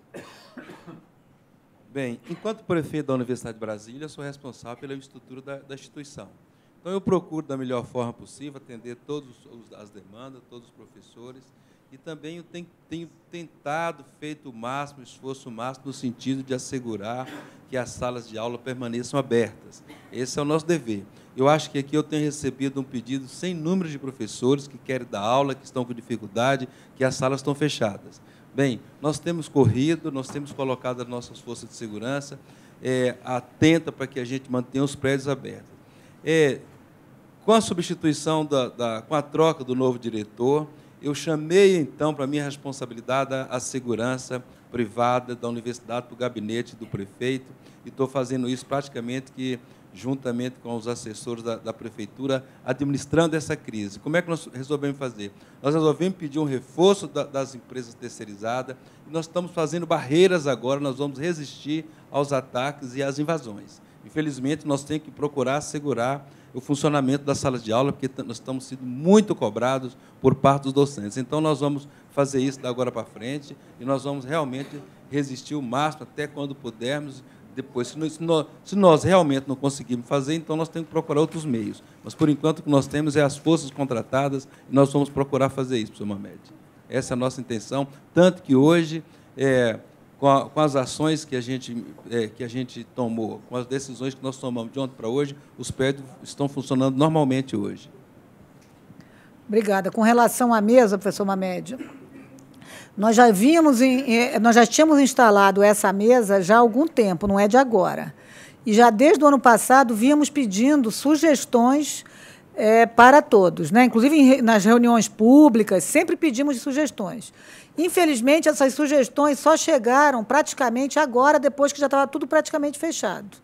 Bem, enquanto prefeito da Universidade de Brasília, sou responsável pela estrutura da, da instituição. Então, eu procuro, da melhor forma possível, atender todas as demandas, todos os professores, e também eu tenho, tenho, tentado, feito o máximo, esforço máximo, no sentido de assegurar que as salas de aula permaneçam abertas. Esse é o nosso dever. Eu acho que aqui eu tenho recebido um pedido sem número de professores que querem dar aula, que estão com dificuldade, que as salas estão fechadas. Bem, nós temos corrido, nós temos colocado as nossas forças de segurança é, atenta para que a gente mantenha os prédios abertos. É, com a substituição, da, da, com a troca do novo diretor, eu chamei então para minha responsabilidade a, a segurança privada da universidade para o gabinete do prefeito e estou fazendo isso praticamente que juntamente com os assessores da, da, prefeitura, administrando essa crise. Como é que nós resolvemos fazer? Nós resolvemos pedir um reforço da, das empresas terceirizadas, e nós estamos fazendo barreiras agora, nós vamos resistir aos ataques e às invasões. Infelizmente, nós temos que procurar assegurar o funcionamento das salas de aula, porque nós estamos sendo muito cobrados por parte dos docentes. Então, nós vamos fazer isso da agora para frente e nós vamos realmente resistir o máximo até quando pudermos depois. Se nós, se nós, realmente não conseguirmos fazer, então nós temos que procurar outros meios. Mas, por enquanto, o que nós temos é as forças contratadas e nós vamos procurar fazer isso, professor Mamed. Essa é a nossa intenção. Tanto que hoje, é, com, a, com, as ações que a, gente, é, que a gente tomou, com as decisões que nós tomamos de ontem para hoje, os prédios estão funcionando normalmente hoje. Obrigada. Com relação à mesa, professor Mamed, nós já vimos, em, nós já tínhamos instalado essa mesa já há algum tempo, não é de agora. E já desde o ano passado víamos pedindo sugestões é, para todos, né? inclusive em, nas reuniões públicas, sempre pedimos sugestões. Infelizmente, essas sugestões só chegaram praticamente agora, depois que já estava tudo praticamente fechado.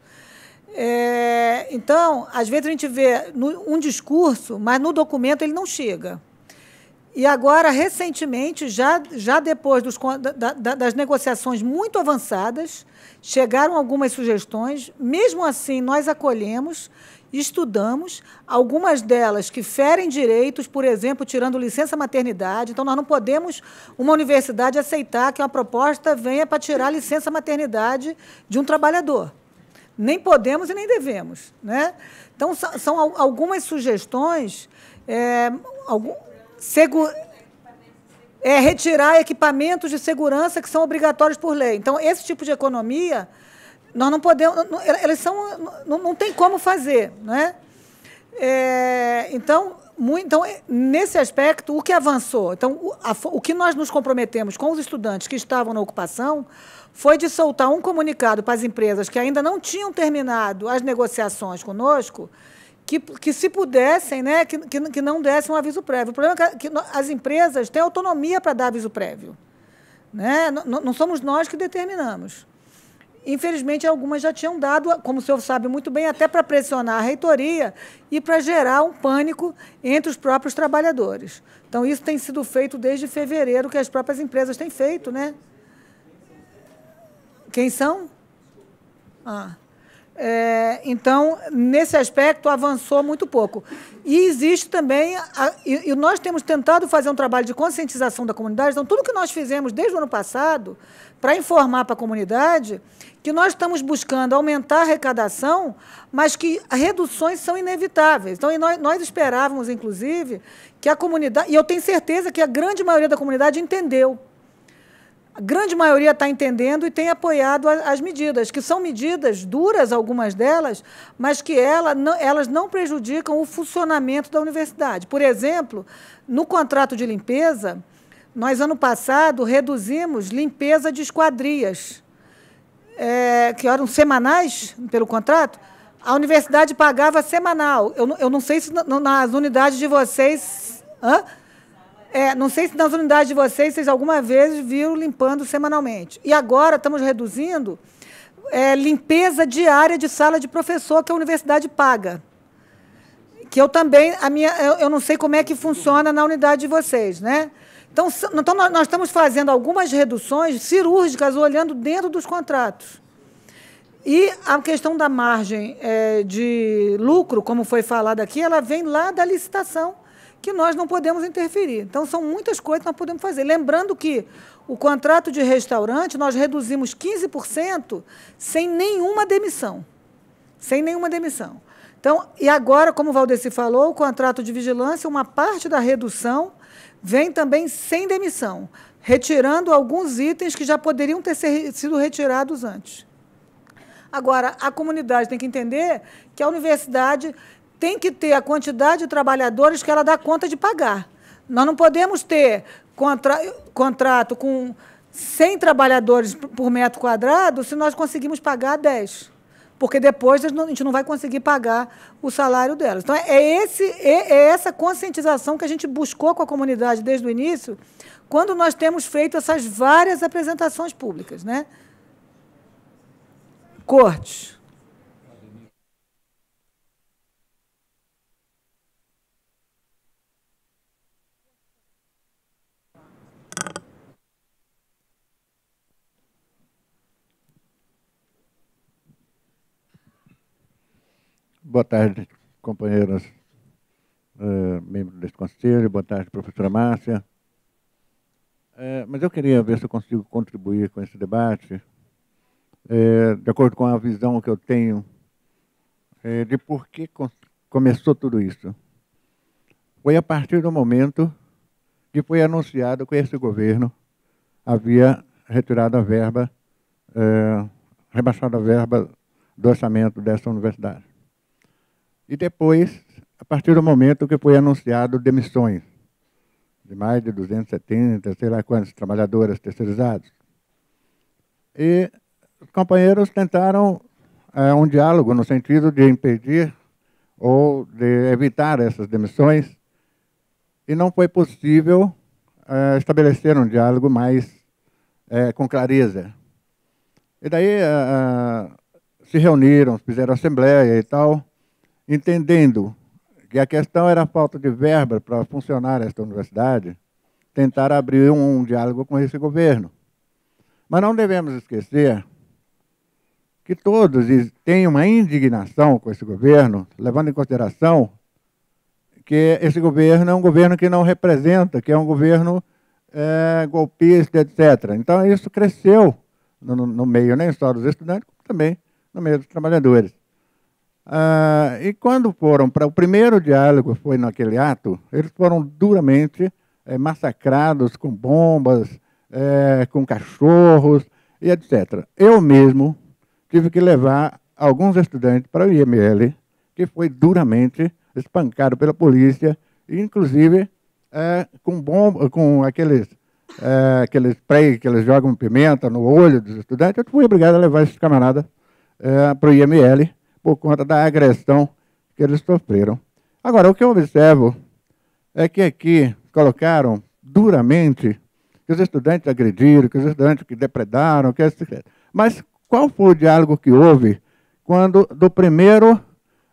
É, então, às vezes a gente vê um discurso, mas no documento ele não chega. E agora, recentemente, já, já depois dos, da, da, das negociações muito avançadas, chegaram algumas sugestões. Mesmo assim, nós acolhemos, estudamos, algumas delas que ferem direitos, por exemplo, tirando licença maternidade. Então, nós não podemos, uma universidade, aceitar que uma proposta venha para tirar a licença maternidade de um trabalhador. Nem podemos e nem devemos. Né? Então, são algumas sugestões. É, eh, algum, Segu é, retirar equipamentos de segurança que são obrigatórios por lei. Então, esse tipo de economia, nós não podemos. Eles são. Não, não tem como fazer. Né? É, então, muito, então, é, nesse aspecto, o que avançou? Então, o, a, o que nós nos comprometemos com os estudantes que estavam na ocupação foi de soltar um comunicado para as empresas que ainda não tinham terminado as negociações conosco que, que se pudessem, né, que, que, que não dessem um aviso prévio. O problema é que, que as empresas têm autonomia para dar aviso prévio. Né? Não, somos nós que determinamos. Infelizmente, algumas já tinham dado, como o senhor sabe muito bem, até para pressionar a reitoria e para gerar um pânico entre os próprios trabalhadores. Então, isso tem sido feito desde fevereiro, que as próprias empresas têm feito, né? Quem são? Ah. É, então, nesse aspecto, avançou muito pouco. E existe também, a, e, e, nós temos tentado fazer um trabalho de conscientização da comunidade, então, tudo que nós fizemos desde o ano passado, para informar para a comunidade que nós estamos buscando aumentar a arrecadação, mas que reduções são inevitáveis. Então, nós, nós esperávamos, inclusive, que a comunidade, e eu tenho certeza que a grande maioria da comunidade entendeu a grande maioria está entendendo e tem apoiado as medidas, que são medidas duras, algumas delas, mas que ela, não, elas não prejudicam o funcionamento da universidade. Por exemplo, no contrato de limpeza, nós, ano passado, reduzimos limpeza de esquadrias, é, que eram semanais pelo contrato. A universidade pagava semanal. Eu, eu não sei se nas unidades de vocês. Hã? É, não sei se nas unidades de vocês, vocês alguma vez viram limpando semanalmente. E agora estamos reduzindo é, limpeza diária de sala de professor que a universidade paga. Que eu também, a minha, eu, eu não sei como é que funciona na unidade de vocês, né? Então, então, nós estamos fazendo algumas reduções cirúrgicas, olhando dentro dos contratos. E a questão da margem é, de lucro, como foi falado aqui, ela vem lá da licitação que nós não podemos interferir. Então, são muitas coisas que nós podemos fazer. Lembrando que o contrato de restaurante nós reduzimos 15% sem nenhuma demissão. Sem nenhuma demissão. Então, e agora, como o Valdeci falou, o contrato de vigilância, uma parte da redução vem também sem demissão, retirando alguns itens que já poderiam ter sido retirados antes. Agora, a comunidade tem que entender que a universidade tem que ter a quantidade de trabalhadores que ela dá conta de pagar. Nós não podemos ter contra, contrato com 100 trabalhadores por metro quadrado se nós conseguimos pagar 10. Porque depois a gente não vai conseguir pagar o salário delas. Então, é, esse, é, é essa conscientização que a gente buscou com a comunidade desde o início, quando nós temos feito essas várias apresentações públicas. Né? Cortes. Boa tarde, companheiros, eh, membros desse conselho. Boa tarde, professora Márcia. Eh, mas eu queria ver se eu consigo contribuir com esse debate, eh, de acordo com a visão que eu tenho de por que começou tudo isso. Foi a partir do momento que foi anunciado que esse governo havia retirado a verba, rebaixado a verba do orçamento dessa universidade e depois, a partir do momento que foi anunciado demissões de mais de 270, sei lá quantos trabalhadores terceirizados. E os companheiros tentaram é, um diálogo no sentido de impedir ou de evitar essas demissões, e não foi possível é, estabelecer um diálogo mais é, com clareza. E daí é, é, se reuniram, fizeram assembleia e tal, entendendo que a questão era a falta de verba para funcionar esta universidade, tentar abrir um, um diálogo com esse governo. Mas não devemos esquecer que todos têm uma indignação com esse governo, levando em consideração que esse governo é um governo que não representa, que é um governo é, golpista, etc. Então, isso cresceu no, no meio, nem só dos estudantes, como também no meio dos trabalhadores. Ah, e quando foram para o primeiro diálogo, foi naquele ato, eles foram duramente é, massacrados com bombas, é, com cachorros e etc. Eu mesmo tive que levar alguns estudantes para o IML, que foi duramente espancado pela polícia, inclusive é, com, bomba, com aqueles é, aqueles spray que eles jogam pimenta no olho dos estudantes, eu fui obrigado a levar esses camaradas é, para o IML, por conta da agressão que eles sofreram. Agora, o que eu observo é que aqui colocaram duramente que os estudantes agrediram, que os estudantes que depredaram, que mas qual foi o diálogo que houve quando do primeiro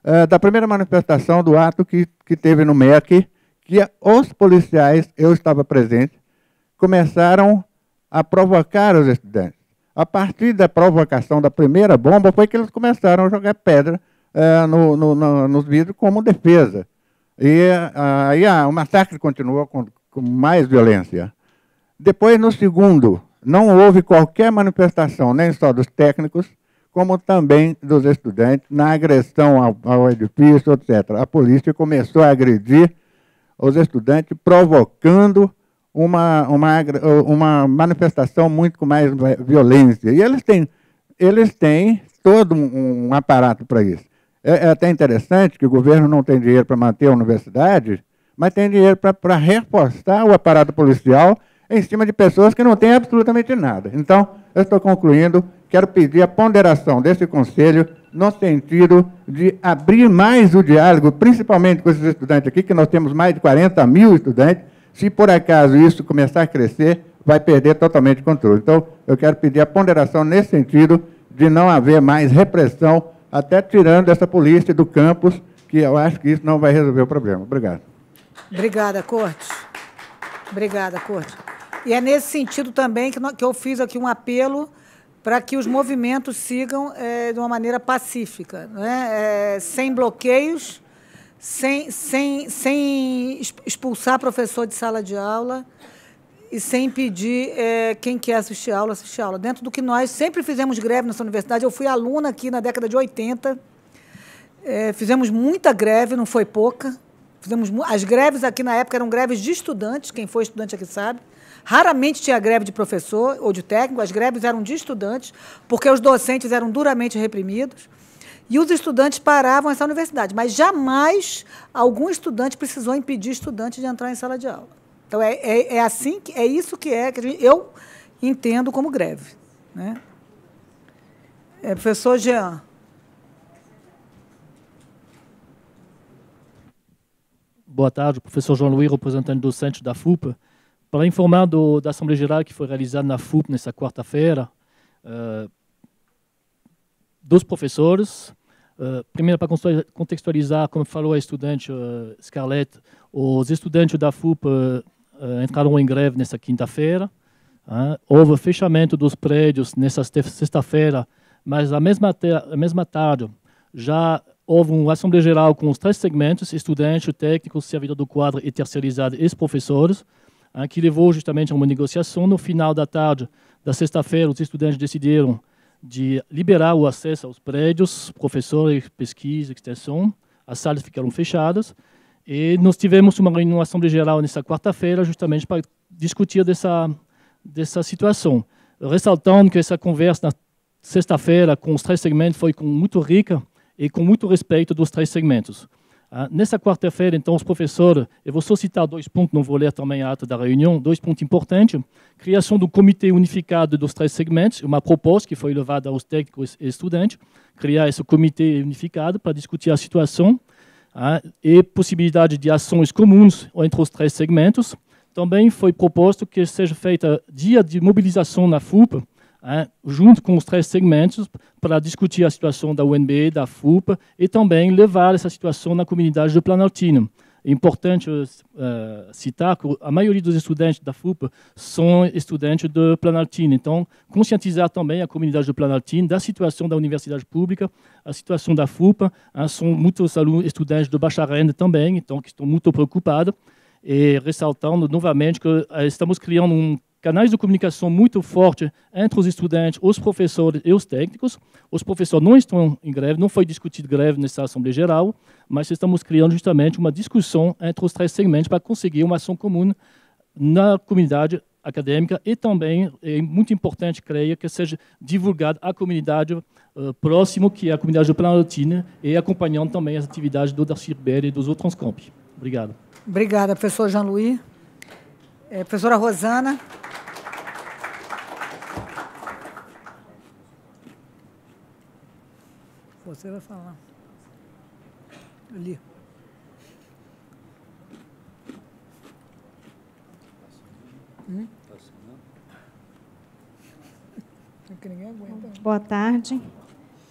eh, da primeira manifestação do ato que, que teve no MEC, que os policiais, eu estava presente, começaram a provocar os estudantes. A partir da provocação da primeira bomba foi que eles começaram a jogar pedra é, no, no, no, nos vidros como defesa. E ah, aí o massacre continuou com, com, mais violência. Depois, no segundo, não houve qualquer manifestação, nem só dos técnicos, como também dos estudantes, na agressão ao, ao edifício, etc. A polícia começou a agredir os estudantes, provocando uma, uma, uma manifestação muito com mais violência. E eles têm, eles têm todo um, um aparato para isso. É, é até interessante que o governo não tem dinheiro para manter a universidade, mas tem dinheiro para reforçar o aparato policial em cima de pessoas que não têm absolutamente nada. Então, eu estou concluindo, quero pedir a ponderação desse conselho no sentido de abrir mais o diálogo, principalmente com esses estudantes aqui, que nós temos mais de 40 mil estudantes, se por acaso isso começar a crescer, vai perder totalmente o controle. Então, eu quero pedir a ponderação nesse sentido de não haver mais repressão, até tirando essa polícia do campus, que eu acho que isso não vai resolver o problema. Obrigado. Obrigada, Corte. Obrigada, Corte. E é nesse sentido também que, que eu fiz aqui um apelo para que os movimentos sigam é, de uma maneira pacífica, né? É, sem bloqueios sem, sem, sem expulsar professor de sala de aula e sem impedir é, quem quer assistir aula, assistir aula. Dentro do que nós sempre fizemos greve nessa universidade, eu fui aluna aqui na década de 80, é, fizemos muita greve, não foi pouca. Fizemos as greves aqui na época eram greves de estudantes, quem foi estudante aqui sabe. Raramente tinha greve de professor ou de técnico, as greves eram de estudantes, porque os docentes eram duramente reprimidos. E os estudantes paravam essa universidade, mas jamais algum estudante precisou impedir estudante de entrar em sala de aula. Então é, é, é assim que é isso que é que eu entendo como greve, né? É, professor Jean. Boa tarde, professor João Luiz, representante docente da FUP. Para informar do, da Assembleia Geral que foi realizada na FUP nessa quarta-feira, uh, dos professores, ah, primeiro, para contextualizar, como falou a estudante uh, Scarlett, os estudantes da FUP uh, ah, entraram em greve nesta quinta-feira. Tá? houve fechamento dos prédios nesta sexta-feira, mas na mesma, mesma tarde já houve uma Assembleia Geral com os três segmentos, estudantes, técnicos, servidor do quadro e terceirizado e professores, que levou justamente a uma negociação. No final da tarde da sexta-feira, os estudantes decidiram de liberar o acesso aos prédios, professores, pesquisa, extensão. As salas ficaram fechadas. E nós tivemos uma reunião Assembleia Geral nessa quarta-feira, justamente para discutir dessa, dessa situação. Ressaltando que essa conversa na sexta-feira com os três segmentos foi com muito rica e com muito respeito dos três segmentos. Ah, nessa quarta-feira, então, os professores, eu vou só citar dois pontos, não vou ler também a ata da reunião, dois pontos importantes. Criação do Comitê Unificado dos Três Segmentos, uma proposta que foi levada aos técnicos e estudantes, criar esse comitê unificado para discutir a situação ah, e possibilidade de ações comuns entre os três segmentos. Também foi proposto que seja feita dia de mobilização na FUP, Hein, junto com os três segmentos, para discutir a situação da UNB, da FUP, e também levar essa situação na comunidade do Planaltino. É importante uh, citar que a maioria dos estudantes da FUP são estudantes do Planaltino. Então, conscientizar também a comunidade do Planaltino da situação da universidade pública, a situação da FUP. Hein, ah, são muitos alunos, estudantes do baixa renda também, então, que estão muito preocupados. E ressaltando novamente que eh, estamos criando um canais de comunicação muito forte entre os estudantes, os professores e os técnicos. Os professores não estão em greve, não foi discutido greve nessa Assembleia Geral, mas estamos criando justamente uma discussão entre os três segmentos para conseguir uma ação comum na comunidade acadêmica e também é muito importante, creio, que seja divulgado à comunidade uh, próximo, que é a comunidade do Planaltina, e acompanhando também as atividades do Darcy Ribeiro e dos outros campos. Obrigado. Obrigada, professor Jean-Louis. É, professora Rosana. você vai falar. Ali. Hum? É né? Boa tarde.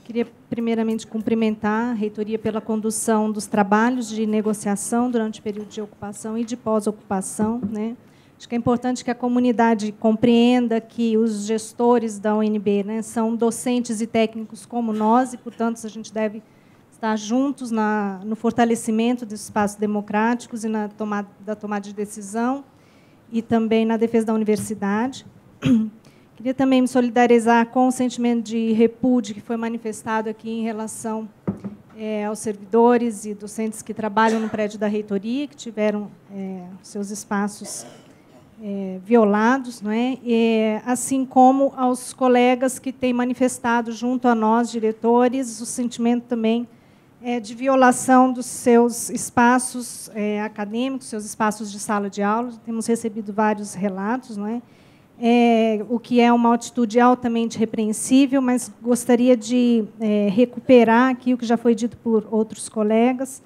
Queria primeiramente cumprimentar a reitoria pela condução dos trabalhos de negociação durante o período de ocupação e de pós-ocupação, né? Acho que é importante que a comunidade compreenda que os gestores da UNB né, são docentes e técnicos como nós, e, portanto, a gente deve estar juntos na, no fortalecimento dos espaços democráticos e na tomada, da tomada de decisão, e também na defesa da universidade. [CLEARS THROAT] Queria também me solidarizar com o sentimento de repúdio que foi manifestado aqui em relação é, aos servidores e docentes que trabalham no prédio da reitoria, que tiveram é, seus espaços é, violados, não é? E, assim como aos colegas que têm manifestado junto a nós, diretores, o sentimento também é, de violação dos seus espaços é, acadêmicos, seus espaços de sala de aula. Temos recebido vários relatos, não é? É, o que é uma atitude altamente repreensível, mas gostaria de é, recuperar aqui o que já foi dito por outros colegas,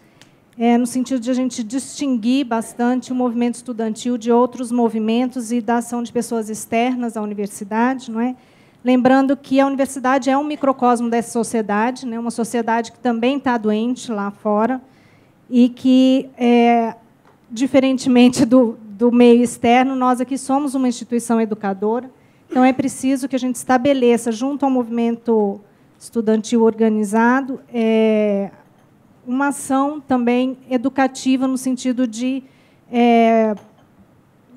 é, no sentido de a gente distinguir bastante o movimento estudantil de outros movimentos e da ação de pessoas externas à universidade, não é? Lembrando que a universidade é um microcosmo dessa sociedade, né? uma sociedade que também está doente lá fora e que, é, diferentemente do, do meio externo, nós aqui somos uma instituição educadora. Então, é preciso que a gente estabeleça, junto ao movimento estudantil organizado, é, uma ação também educativa no sentido de, é,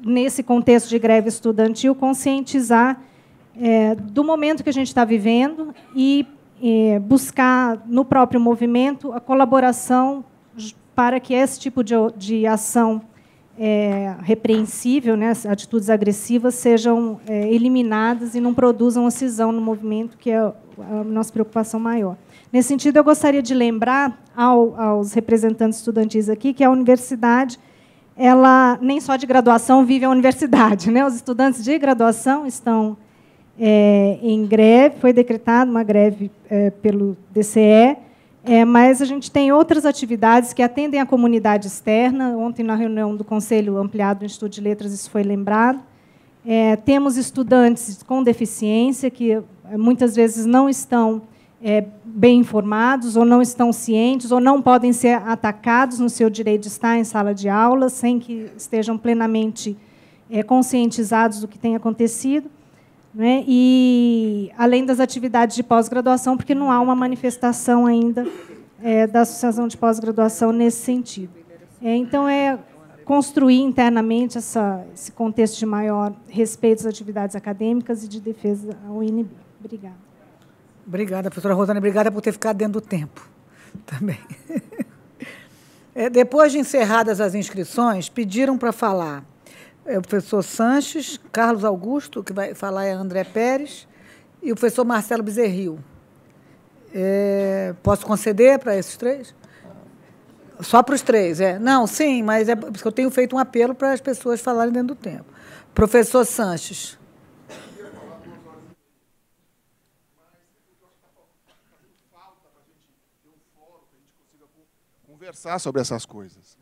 nesse contexto de greve estudantil, conscientizar é, do momento que a gente está vivendo e é, buscar no próprio movimento a colaboração para que esse tipo de, de ação é, repreensível, né, atitudes agressivas, sejam é, eliminadas e não produzam a cisão no movimento, que é a nossa preocupação maior. Nesse sentido, eu gostaria de lembrar ao, aos representantes estudantis aqui que a universidade, ela nem só de graduação vive a universidade. [LAUGHS] Né? Os estudantes de graduação estão é, em greve, foi decretada uma greve é, pelo DCE, é, mas a gente tem outras atividades que atendem a comunidade externa. Ontem, na reunião do Conselho Ampliado do Instituto de Letras, isso foi lembrado. É, temos estudantes com deficiência, que muitas vezes não estão é, bem informados, ou não estão cientes, ou não podem ser atacados no seu direito de estar em sala de aula, sem que estejam plenamente é, conscientizados do que tem acontecido. Né? E além das atividades de pós-graduação, porque não há uma manifestação ainda é, da associação de pós-graduação nesse sentido. É, então é construir internamente essa, esse contexto de maior respeito às atividades acadêmicas e de defesa ao INB. Obrigada. Obrigada, professora Rosana. Obrigada por ter ficado dentro do tempo [LAUGHS] também. É, depois de encerradas as inscrições, pediram para falar é, o professor Sanches, Carlos Augusto, que vai falar é André Pérez, e o professor Marcelo Bezerril. É, posso conceder para esses três? Só para os três, é. Não, sim, mas é porque eu tenho feito um apelo para as pessoas falarem dentro do tempo. Professor Sanches. conversar sobre essas coisas.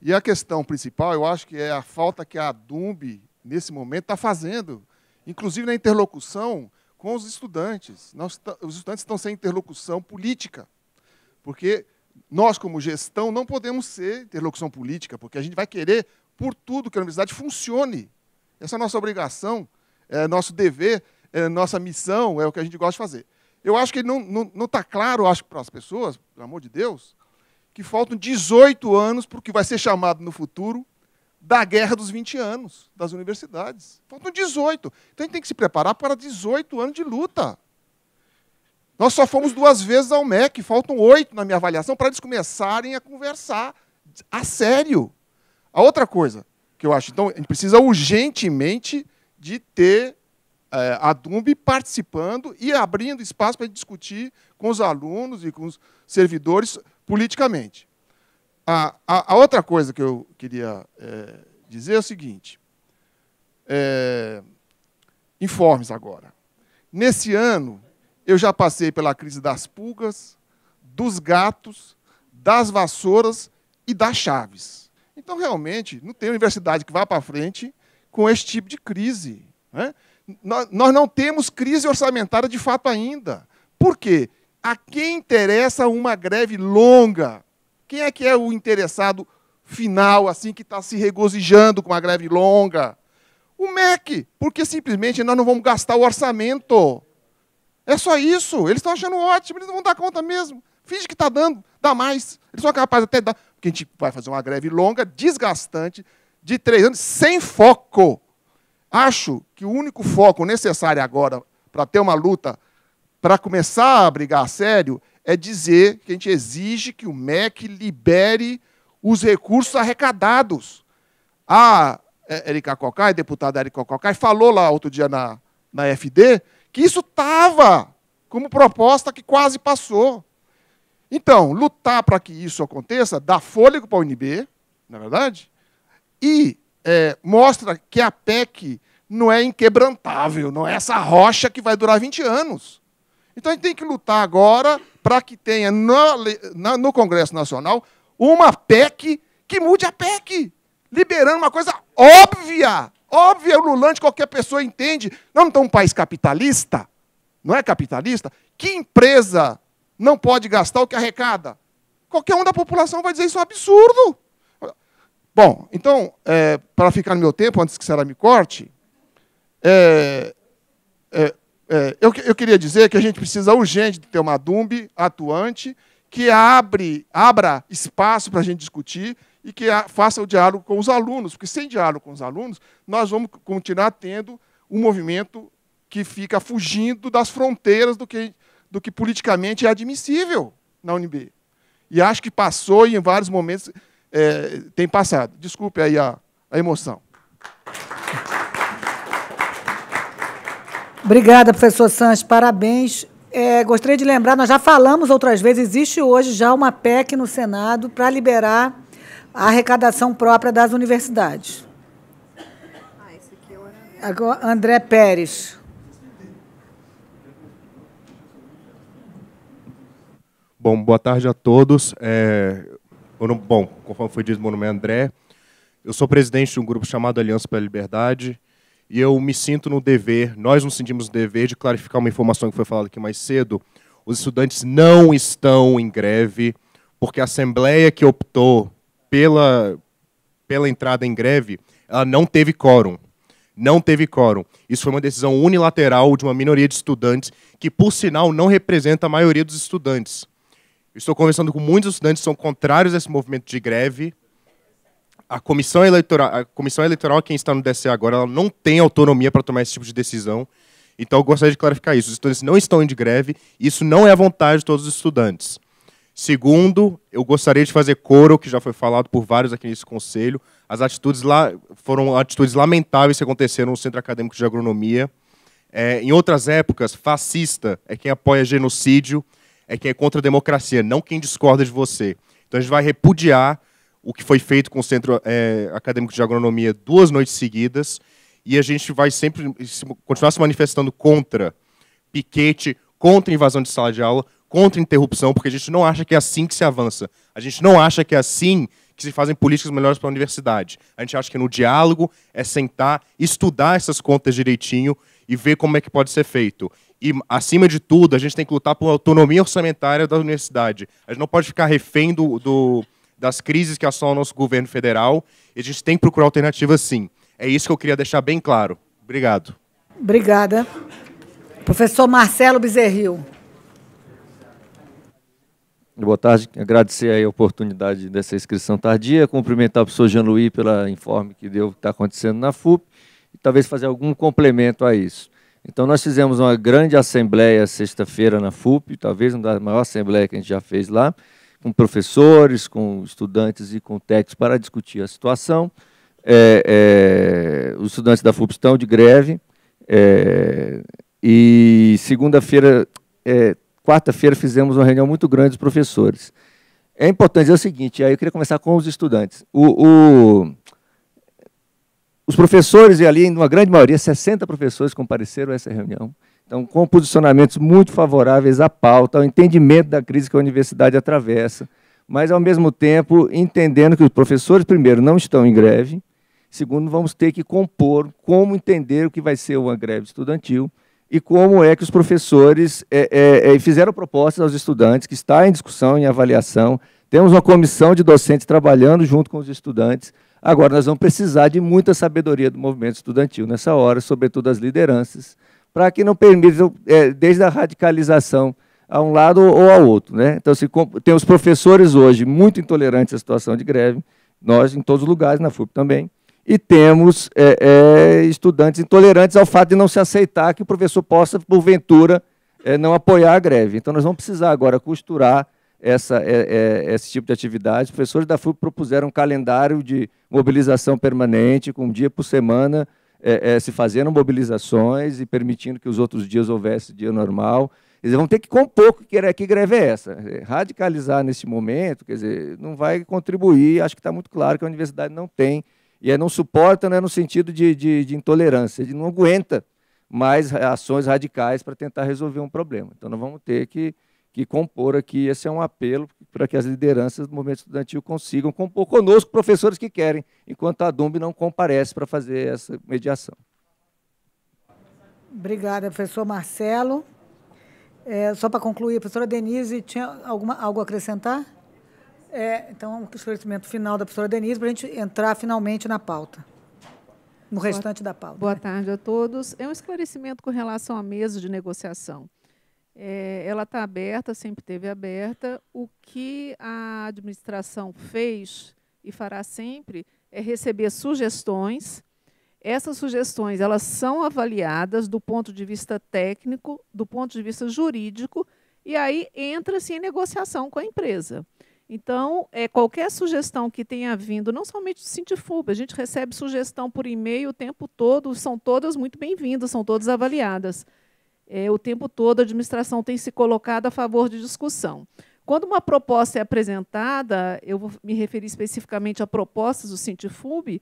E a questão principal, eu acho que é a falta que a Dumb, nesse momento, está fazendo, inclusive na interlocução com os estudantes. Nós, os estudantes estão sem interlocução política, porque nós, como gestão, não podemos ser interlocução política, porque a gente vai querer, por tudo, que a universidade funcione. Essa é a nossa obrigação, é nosso dever, é nossa missão, é o que a gente gosta de fazer. Eu acho que não está não, não tá claro, acho, para as pessoas, pelo amor de Deus, que faltam 18 anos para o que vai ser chamado no futuro da guerra dos 20 anos das universidades. Faltam 18. Então a gente tem que se preparar para 18 anos de luta. Nós só fomos duas vezes ao MEC, faltam oito na minha avaliação, para eles começarem a conversar a sério. A outra coisa que eu acho, então, a gente precisa urgentemente de ter é, a DUMB participando e abrindo espaço para discutir com os alunos e com os servidores politicamente. A, a, a outra coisa que eu queria é, dizer é o seguinte: é, informes agora. Nesse ano, eu já passei pela crise das pulgas, dos gatos, das vassouras e das chaves. Então, realmente, não tem universidade que vá para frente com esse tipo de crise. Né? Nós não temos crise orçamentária de fato ainda. Por quê? A quem interessa uma greve longa? Quem é que é o interessado final, assim, que está se regozijando com uma greve longa? O MEC, porque simplesmente nós não vamos gastar o orçamento. É só isso. Eles estão achando ótimo, eles não vão dar conta mesmo. Finge que está dando, dá mais. Eles são capazes até de dar. Porque a gente vai fazer uma greve longa, desgastante, de três anos, sem foco. Acho que o único foco necessário agora para ter uma luta para começar a brigar a sério, é dizer que a gente exige que o MEC libere os recursos arrecadados. Ah, é, a Erika Cocai, deputada Erika Cocai, falou lá outro dia na, na FD que isso estava como proposta que quase passou. Então, lutar para que isso aconteça dá fôlego para a UNB, na é verdade, e é, mostra que a PEC não é inquebrantável, não é essa rocha que vai durar 20 anos. Então a gente tem que lutar agora para que tenha no, na, no Congresso Nacional uma PEC que mude a PEC, liberando uma coisa óbvia, óbvia, Lulante, qualquer pessoa entende. Nós não estamos um país capitalista, não é capitalista? Que empresa não pode gastar o que arrecada? Qualquer um da população vai dizer isso é um absurdo. Bom, então, é, eh, para ficar no meu tempo, antes que senhora me corte, é, é, é, eu, eu queria dizer que a gente precisa urgente de ter uma Dumb atuante que abre, abra espaço para a gente discutir e que a, faça o diálogo com os alunos, porque sem diálogo com os alunos, nós vamos continuar tendo um movimento que fica fugindo das fronteiras do que, do que politicamente é admissível na UNB. E acho que passou e em vários momentos é, tem passado. Desculpe aí a, a emoção. Obrigada, professor Sanches. Parabéns. É, gostaria de lembrar, nós já falamos outras vezes, existe hoje já uma PEC no Senado para liberar a arrecadação própria das universidades. Ah, é Agora, André Pérez. Bom, boa tarde a todos. É, não, bom, conforme foi dito, meu nome é André. Eu sou presidente de um grupo chamado Aliança pela Liberdade e eu me sinto no dever, nós nos sentimos no dever de clarificar uma informação que foi falada aqui mais cedo. Os estudantes não estão em greve, porque a assembleia que optou pela, pela entrada em greve, ela não teve quórum. Não teve quórum. Isso foi uma decisão unilateral de uma minoria de estudantes, que, por sinal, não representa a maioria dos estudantes. Estou conversando com muitos estudantes que são contrários a esse movimento de greve, a comissão eleitoral, a comissão eleitoral quem está no DSE agora, ela não tem autonomia para tomar esse tipo de decisão. Então eu gostaria de clarificar isso. Os estudantes não estão de greve, isso não é a vontade de todos os estudantes. Segundo, eu gostaria de fazer coro, que já foi falado por vários aqui nesse conselho. As atitudes lá foram atitudes lamentáveis que aconteceram no Centro Acadêmico de Agronomia. É, em outras épocas, fascista é quem apoia genocídio, é quem é contra a democracia, não quem discorda de você. Então a gente vai repudiar o que foi feito com o Centro é, Acadêmico de Agronomia duas noites seguidas, e a gente vai sempre continuar se manifestando contra piquete, contra invasão de sala de aula, contra interrupção, porque a gente não acha que é assim que se avança. A gente não acha que é assim que se fazem políticas melhores para a universidade. A gente acha que é no diálogo é sentar, estudar essas contas direitinho e ver como é que pode ser feito. E, acima de tudo, a gente tem que lutar por autonomia orçamentária da universidade. A gente não pode ficar refém do, do das crises que assolam o nosso governo federal. E a gente tem que procurar alternativas, sim. É isso que eu queria deixar bem claro. Obrigado. Obrigada. Professor Marcelo Bezerril. Boa tarde, agradecer a oportunidade dessa inscrição tardia, cumprimentar o professor Jean-Louis pelo informe que deu que está acontecendo na FUP e talvez fazer algum complemento a isso. Então, nós fizemos uma grande assembleia sexta-feira na FUP, talvez uma das maiores assembleias que a gente já fez lá, com professores, com estudantes e com técnicos para discutir a situação. É, é, os estudantes da FUP estão de greve. É, e segunda-feira, é, quarta-feira, fizemos uma reunião muito grande dos professores. É importante dizer o seguinte, aí eu queria começar com os estudantes. O, o, os professores, e ali, uma grande maioria, 60 professores compareceram a essa reunião. Então, com posicionamentos muito favoráveis à pauta, ao entendimento da crise que a universidade atravessa, mas, ao mesmo tempo, entendendo que os professores, primeiro, não estão em greve, segundo, vamos ter que compor como entender o que vai ser uma greve estudantil e como é que os professores é, é, é fizeram propostas aos estudantes, que está em discussão, em avaliação. Temos uma comissão de docentes trabalhando junto com os estudantes. Agora, nós vamos precisar de muita sabedoria do movimento estudantil nessa hora, sobretudo as lideranças, para que não permitam, é, desde a radicalização a um lado ou ao outro. Né? Então, se tem os professores hoje muito intolerantes à situação de greve, nós em todos os lugares, na FUP também, e temos é, é, estudantes intolerantes ao fato de não se aceitar que o professor possa, porventura, é, não apoiar a greve. Então, nós vamos precisar agora costurar essa, é, é, esse tipo de atividade. Os professores da FUP propuseram um calendário de mobilização permanente, com um dia por semana, é, é, se fazendo mobilizações e permitindo que os outros dias houvesse dia normal. Eles vão ter que compor que, que greve é essa. É, radicalizar nesse momento, quer dizer, não vai contribuir. Acho que está muito claro que a universidade não tem, e é, não suporta né, no sentido de, de, de intolerância, de não aguenta mais ações radicais para tentar resolver um problema. Então, nós vamos ter que que compor aqui. Esse é um apelo para que as lideranças do movimento estudantil consigam compor conosco professores que querem, enquanto a Dumb não comparece para fazer essa mediação. Obrigada, professor Marcelo. É, só para concluir, a professora Denise tinha alguma, algo a acrescentar? É, então, o esclarecimento final da professora Denise para a gente entrar finalmente na pauta, no boa, restante da pauta. Boa né? tarde a todos. É um esclarecimento com relação à mesa de negociação. É, ela está aberta, sempre teve aberta. O que a administração fez e fará sempre é receber sugestões. Essas sugestões elas são avaliadas do ponto de vista técnico, do ponto de vista jurídico, e aí entra-se em negociação com a empresa. Então, é, qualquer sugestão que tenha vindo, não somente do Sintifuba, a gente recebe sugestão por e-mail o tempo todo, são todas muito bem-vindas, são todas avaliadas é, o tempo todo a administração tem se colocado a favor de discussão. Quando uma proposta é apresentada, eu vou me referir especificamente a propostas do Cintifub,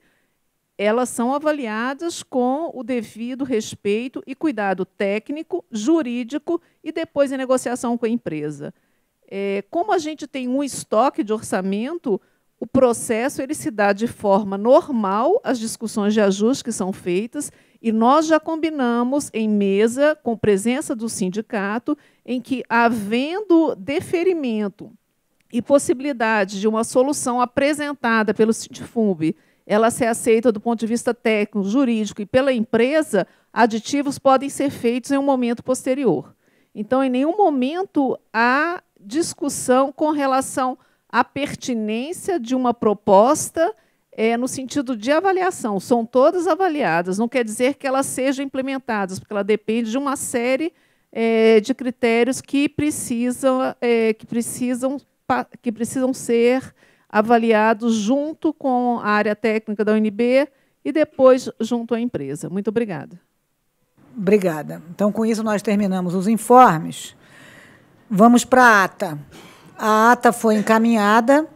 elas são avaliadas com o devido respeito e cuidado técnico, jurídico e depois em negociação com a empresa. É, como a gente tem um estoque de orçamento, o processo ele se dá de forma normal, as discussões de ajuste que são feitas, e nós já combinamos em mesa, com presença do sindicato, em que, havendo deferimento e possibilidade de uma solução apresentada pelo Sindifumb, ela ser aceita do ponto de vista técnico, jurídico e pela empresa, aditivos podem ser feitos em um momento posterior. Então, em nenhum momento há discussão com relação a a pertinência de uma proposta é, no sentido de avaliação. São todas avaliadas, não quer dizer que elas sejam implementadas, porque ela depende de uma série é, de critérios que precisam, é, que, precisam, que precisam ser avaliados junto com a área técnica da UNB e depois junto à empresa. Muito obrigada. Obrigada. Então, com isso, nós terminamos os informes. Vamos para a ata. A ata foi encaminhada,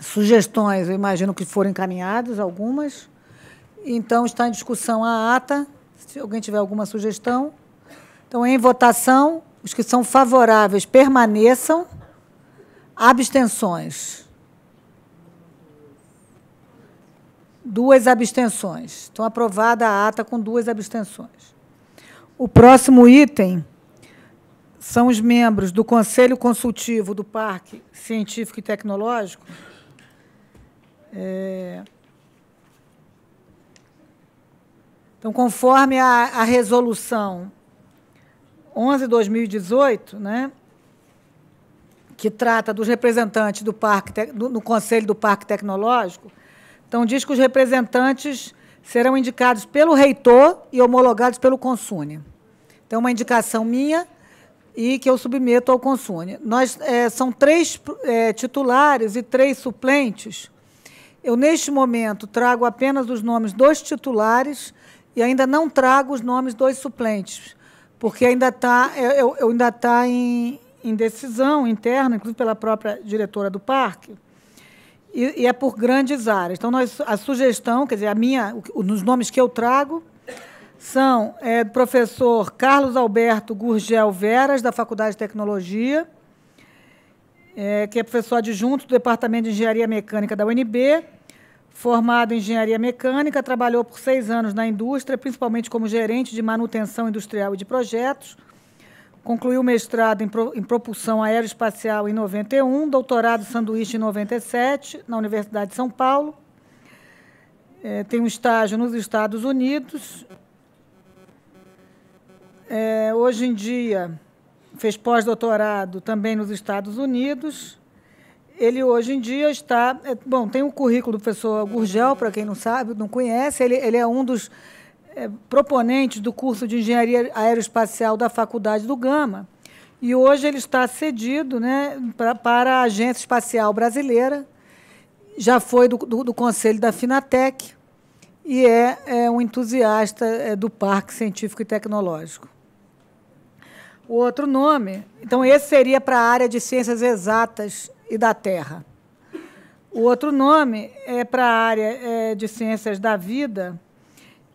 sugestões, eu imagino que foram encaminhadas algumas. Então, está em discussão a ata, se alguém tiver alguma sugestão. Então, em votação, os que são favoráveis permaneçam. Abstenções. Duas abstenções. Então, aprovada a ata com duas abstenções. O próximo item são os membros do Conselho Consultivo do Parque Científico e Tecnológico. É... Então, conforme a, a resolução 11/2018, né, que trata dos representantes do parque do, no Conselho do Parque Tecnológico, então diz que os representantes serão indicados pelo reitor e homologados pelo Consune. Então, uma indicação minha e que eu submeto ao Consune. Nós, é, são três é, titulares e três suplentes. Eu, neste momento, trago apenas os nomes dos titulares e ainda não trago os nomes dos suplentes, porque ainda está é, eu, eu, ainda tá em, em decisão interna, inclusive pela própria diretora do parque, e, e é por grandes áreas. Então, nós, a sugestão, quer dizer, a minha, o, nomes que eu trago, são é, do professor Carlos Alberto Gurgel Veras, da Faculdade de Tecnologia, é, que é professor adjunto do Departamento de Engenharia Mecânica da UNB, formado em Engenharia Mecânica, trabalhou por seis anos na indústria, principalmente como gerente de manutenção industrial e de projetos, concluiu mestrado em, propulsão aeroespacial em 91, doutorado em sanduíche em 97, na Universidade de São Paulo, é, tem um estágio nos Estados Unidos é, hoje em dia, fez pós-doutorado também nos Estados Unidos. Ele hoje em dia está. É, bom, tem o currículo do professor Gurgel, para quem não sabe, não conhece. Ele, ele é um dos é, proponentes do curso de Engenharia Aeroespacial da Faculdade do Gama. E hoje ele está cedido né, pra, para a Agência Espacial Brasileira, já foi do, do, do Conselho da Finatec e é, é um entusiasta é, do Parque Científico e Tecnológico o outro nome. Então, esse seria para a área de ciências exatas e da Terra. O outro nome é para a área é, de ciências da vida,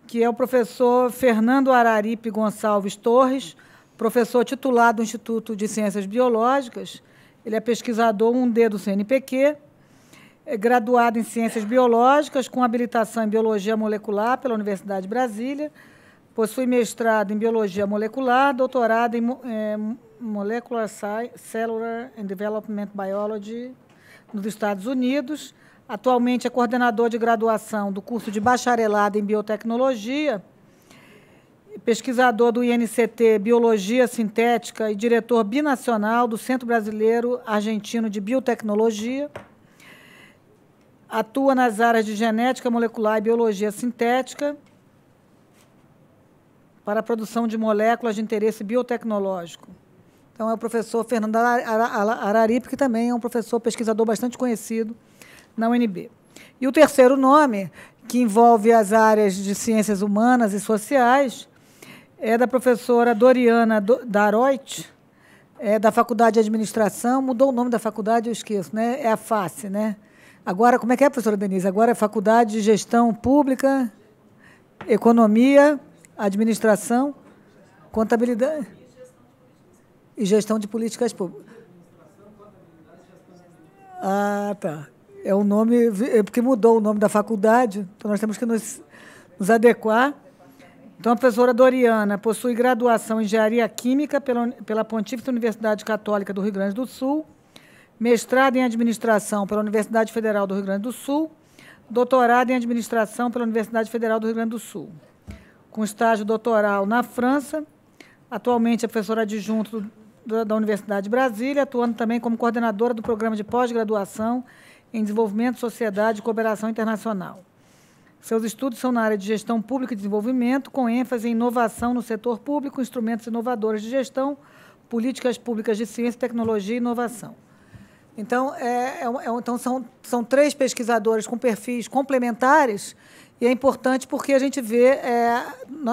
que é o professor Fernando Araripe Gonçalves Torres, professor titular do Instituto de Ciências Biológicas. Ele é pesquisador 1D do CNPq, é graduado em Ciências Biológicas, com habilitação em Biologia Molecular pela Universidade de Brasília Possui mestrado em biologia molecular, doutorado em é, molecular Sci cellular and development biology nos Estados Unidos. Atualmente é coordenador de graduação do curso de bacharelado em biotecnologia, pesquisador do INCT Biologia Sintética e diretor binacional do Centro Brasileiro Argentino de Biotecnologia. Atua nas áreas de genética molecular e biologia sintética para a produção de moléculas de interesse biotecnológico. Então, é o professor Fernando Araripe, que também é um professor pesquisador bastante conhecido na UNB. E o terceiro nome, que envolve as áreas de ciências humanas e sociais, é da professora Doriana Daroit, é da Faculdade de Administração, mudou o nome da faculdade, eu esqueço, né? É a FACE, né? Agora, como é que é, professora Denise? Agora é Faculdade de Gestão Pública, Economia administração, contabilidade e gestão de políticas públicas. Ah, tá. É o nome, é porque mudou o nome da faculdade, então nós temos que nos, nos adequar. Então, a professora Doriana possui graduação em Engenharia Química pela, pela Pontífice Universidade Católica do Rio Grande do Sul, mestrado em Administração pela Universidade Federal do Rio Grande do Sul, doutorado em Administração pela Universidade Federal do Rio Grande do Sul com estágio doutoral na França. Atualmente é professora adjunto da Universidade de Brasília, atuando também como coordenadora do programa de pós-graduação em Desenvolvimento, Sociedade e Cooperação Internacional. Seus estudos são na área de gestão pública e desenvolvimento, com ênfase em inovação no setor público, instrumentos inovadores de gestão, políticas públicas de ciência, tecnologia e inovação. Então, é, é, é então são, são três pesquisadores com perfis complementares e é importante porque a gente vê, é,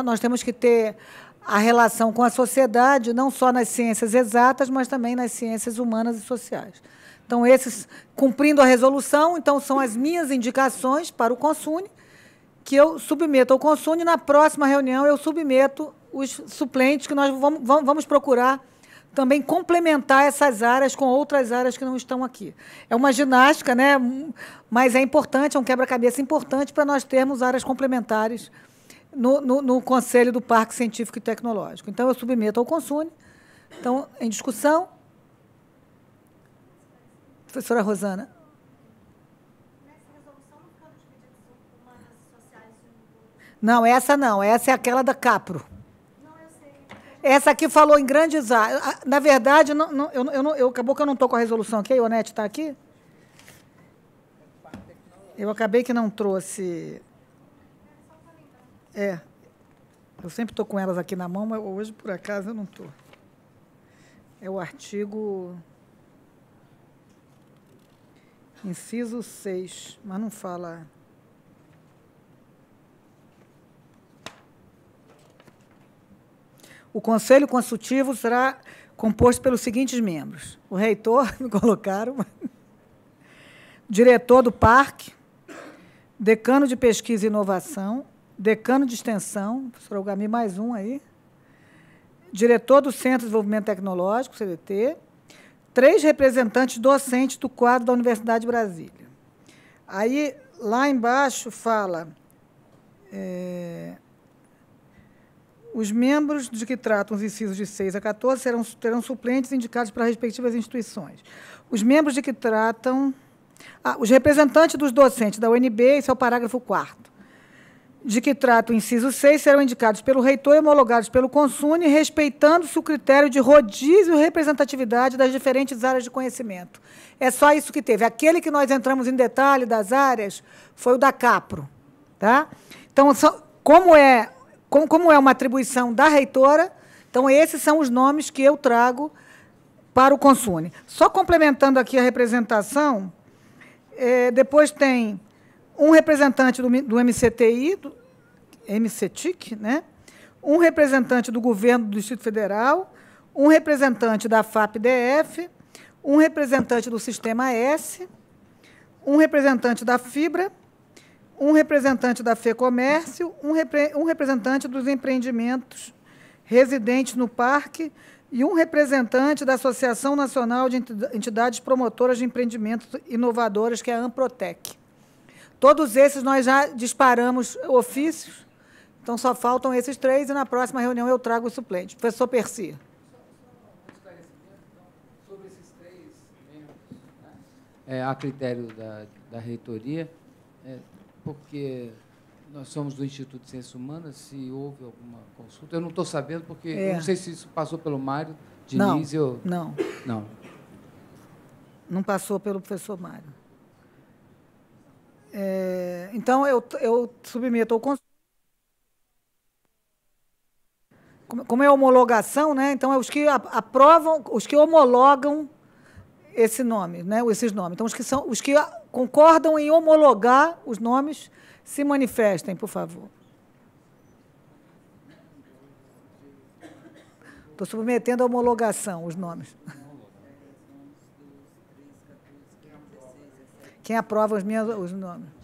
nós temos que ter a relação com a sociedade, não só nas ciências exatas, mas também nas ciências humanas e sociais. Então, esses, cumprindo a resolução, então são as minhas indicações para o Consune, que eu submeto ao Consune. Na próxima reunião, eu submeto os suplentes que nós vamos, vamos procurar também complementar essas áreas com outras áreas que não estão aqui. É uma ginástica, né? mas é importante, é um quebra-cabeça importante para nós termos áreas complementares no, no, no, Conselho do Parque Científico e Tecnológico. Então, eu submeto ao Consune. Então, em discussão. Professora Rosana. Não, essa não. Essa é aquela da Capro. Essa aqui falou em grandes áreas. Na verdade, não, não, eu, eu, eu, acabou que eu não estou com a resolução aqui. A Ionete está aqui? Eu acabei que não trouxe. É. Eu sempre estou com elas aqui na mão, mas hoje, por acaso, eu não estou. É o artigo. Inciso 6, mas não fala. O Conselho Consultivo será composto pelos seguintes membros: o reitor, [LAUGHS] me colocaram, diretor do parque, decano de pesquisa e inovação, decano de extensão, professor Algami, mais um aí, diretor do Centro de Desenvolvimento Tecnológico, CDT, três representantes docentes do quadro da Universidade de Brasília. Aí, lá embaixo, fala. É, os membros de que tratam os incisos de 6 a 14 serão, terão suplentes indicados para as respectivas instituições. Os membros de que tratam. Ah, os representantes dos docentes da UNB, esse é o parágrafo 4 de que trata o inciso 6 serão indicados pelo reitor e homologados pelo Consune, respeitando-se o critério de rodízio e representatividade das diferentes áreas de conhecimento. É só isso que teve. Aquele que nós entramos em detalhe das áreas foi o da Capro. Tá? Então, como é como, como é uma atribuição da reitora, então esses são os nomes que eu trago para o Consune. Só complementando aqui a representação, é, depois tem um representante do, do MCTI, do MCTIC, né? um representante do governo do Distrito Federal, um representante da FAPDF, um representante do Sistema S, um representante da Fibra, um representante da FEComércio, um, repre um representante dos empreendimentos residentes no parque e um representante da Associação Nacional de Entidades Promotoras de Empreendimentos Inovadores que é a Amprotec. Todos esses nós já disparamos ofícios, então só faltam esses três e na próxima reunião eu trago o suplente. Professor Percy. É, a critério da, da reitoria, é, porque nós somos do Instituto de Ciências Humanas, se houve alguma consulta. Eu não estou sabendo, porque é. não sei se isso passou pelo Mário Diniz. Não, não. Não. Não passou pelo professor Mário. É, então, eu, eu submeto ao consulta. Como é homologação, né? então é os que aprovam, os que homologam esse nome, né? esses nomes. Então, os que, são, os que concordam em homologar os nomes, se manifestem, por favor. Estou submetendo a homologação os nomes. Quem aprova os, meus, os nomes?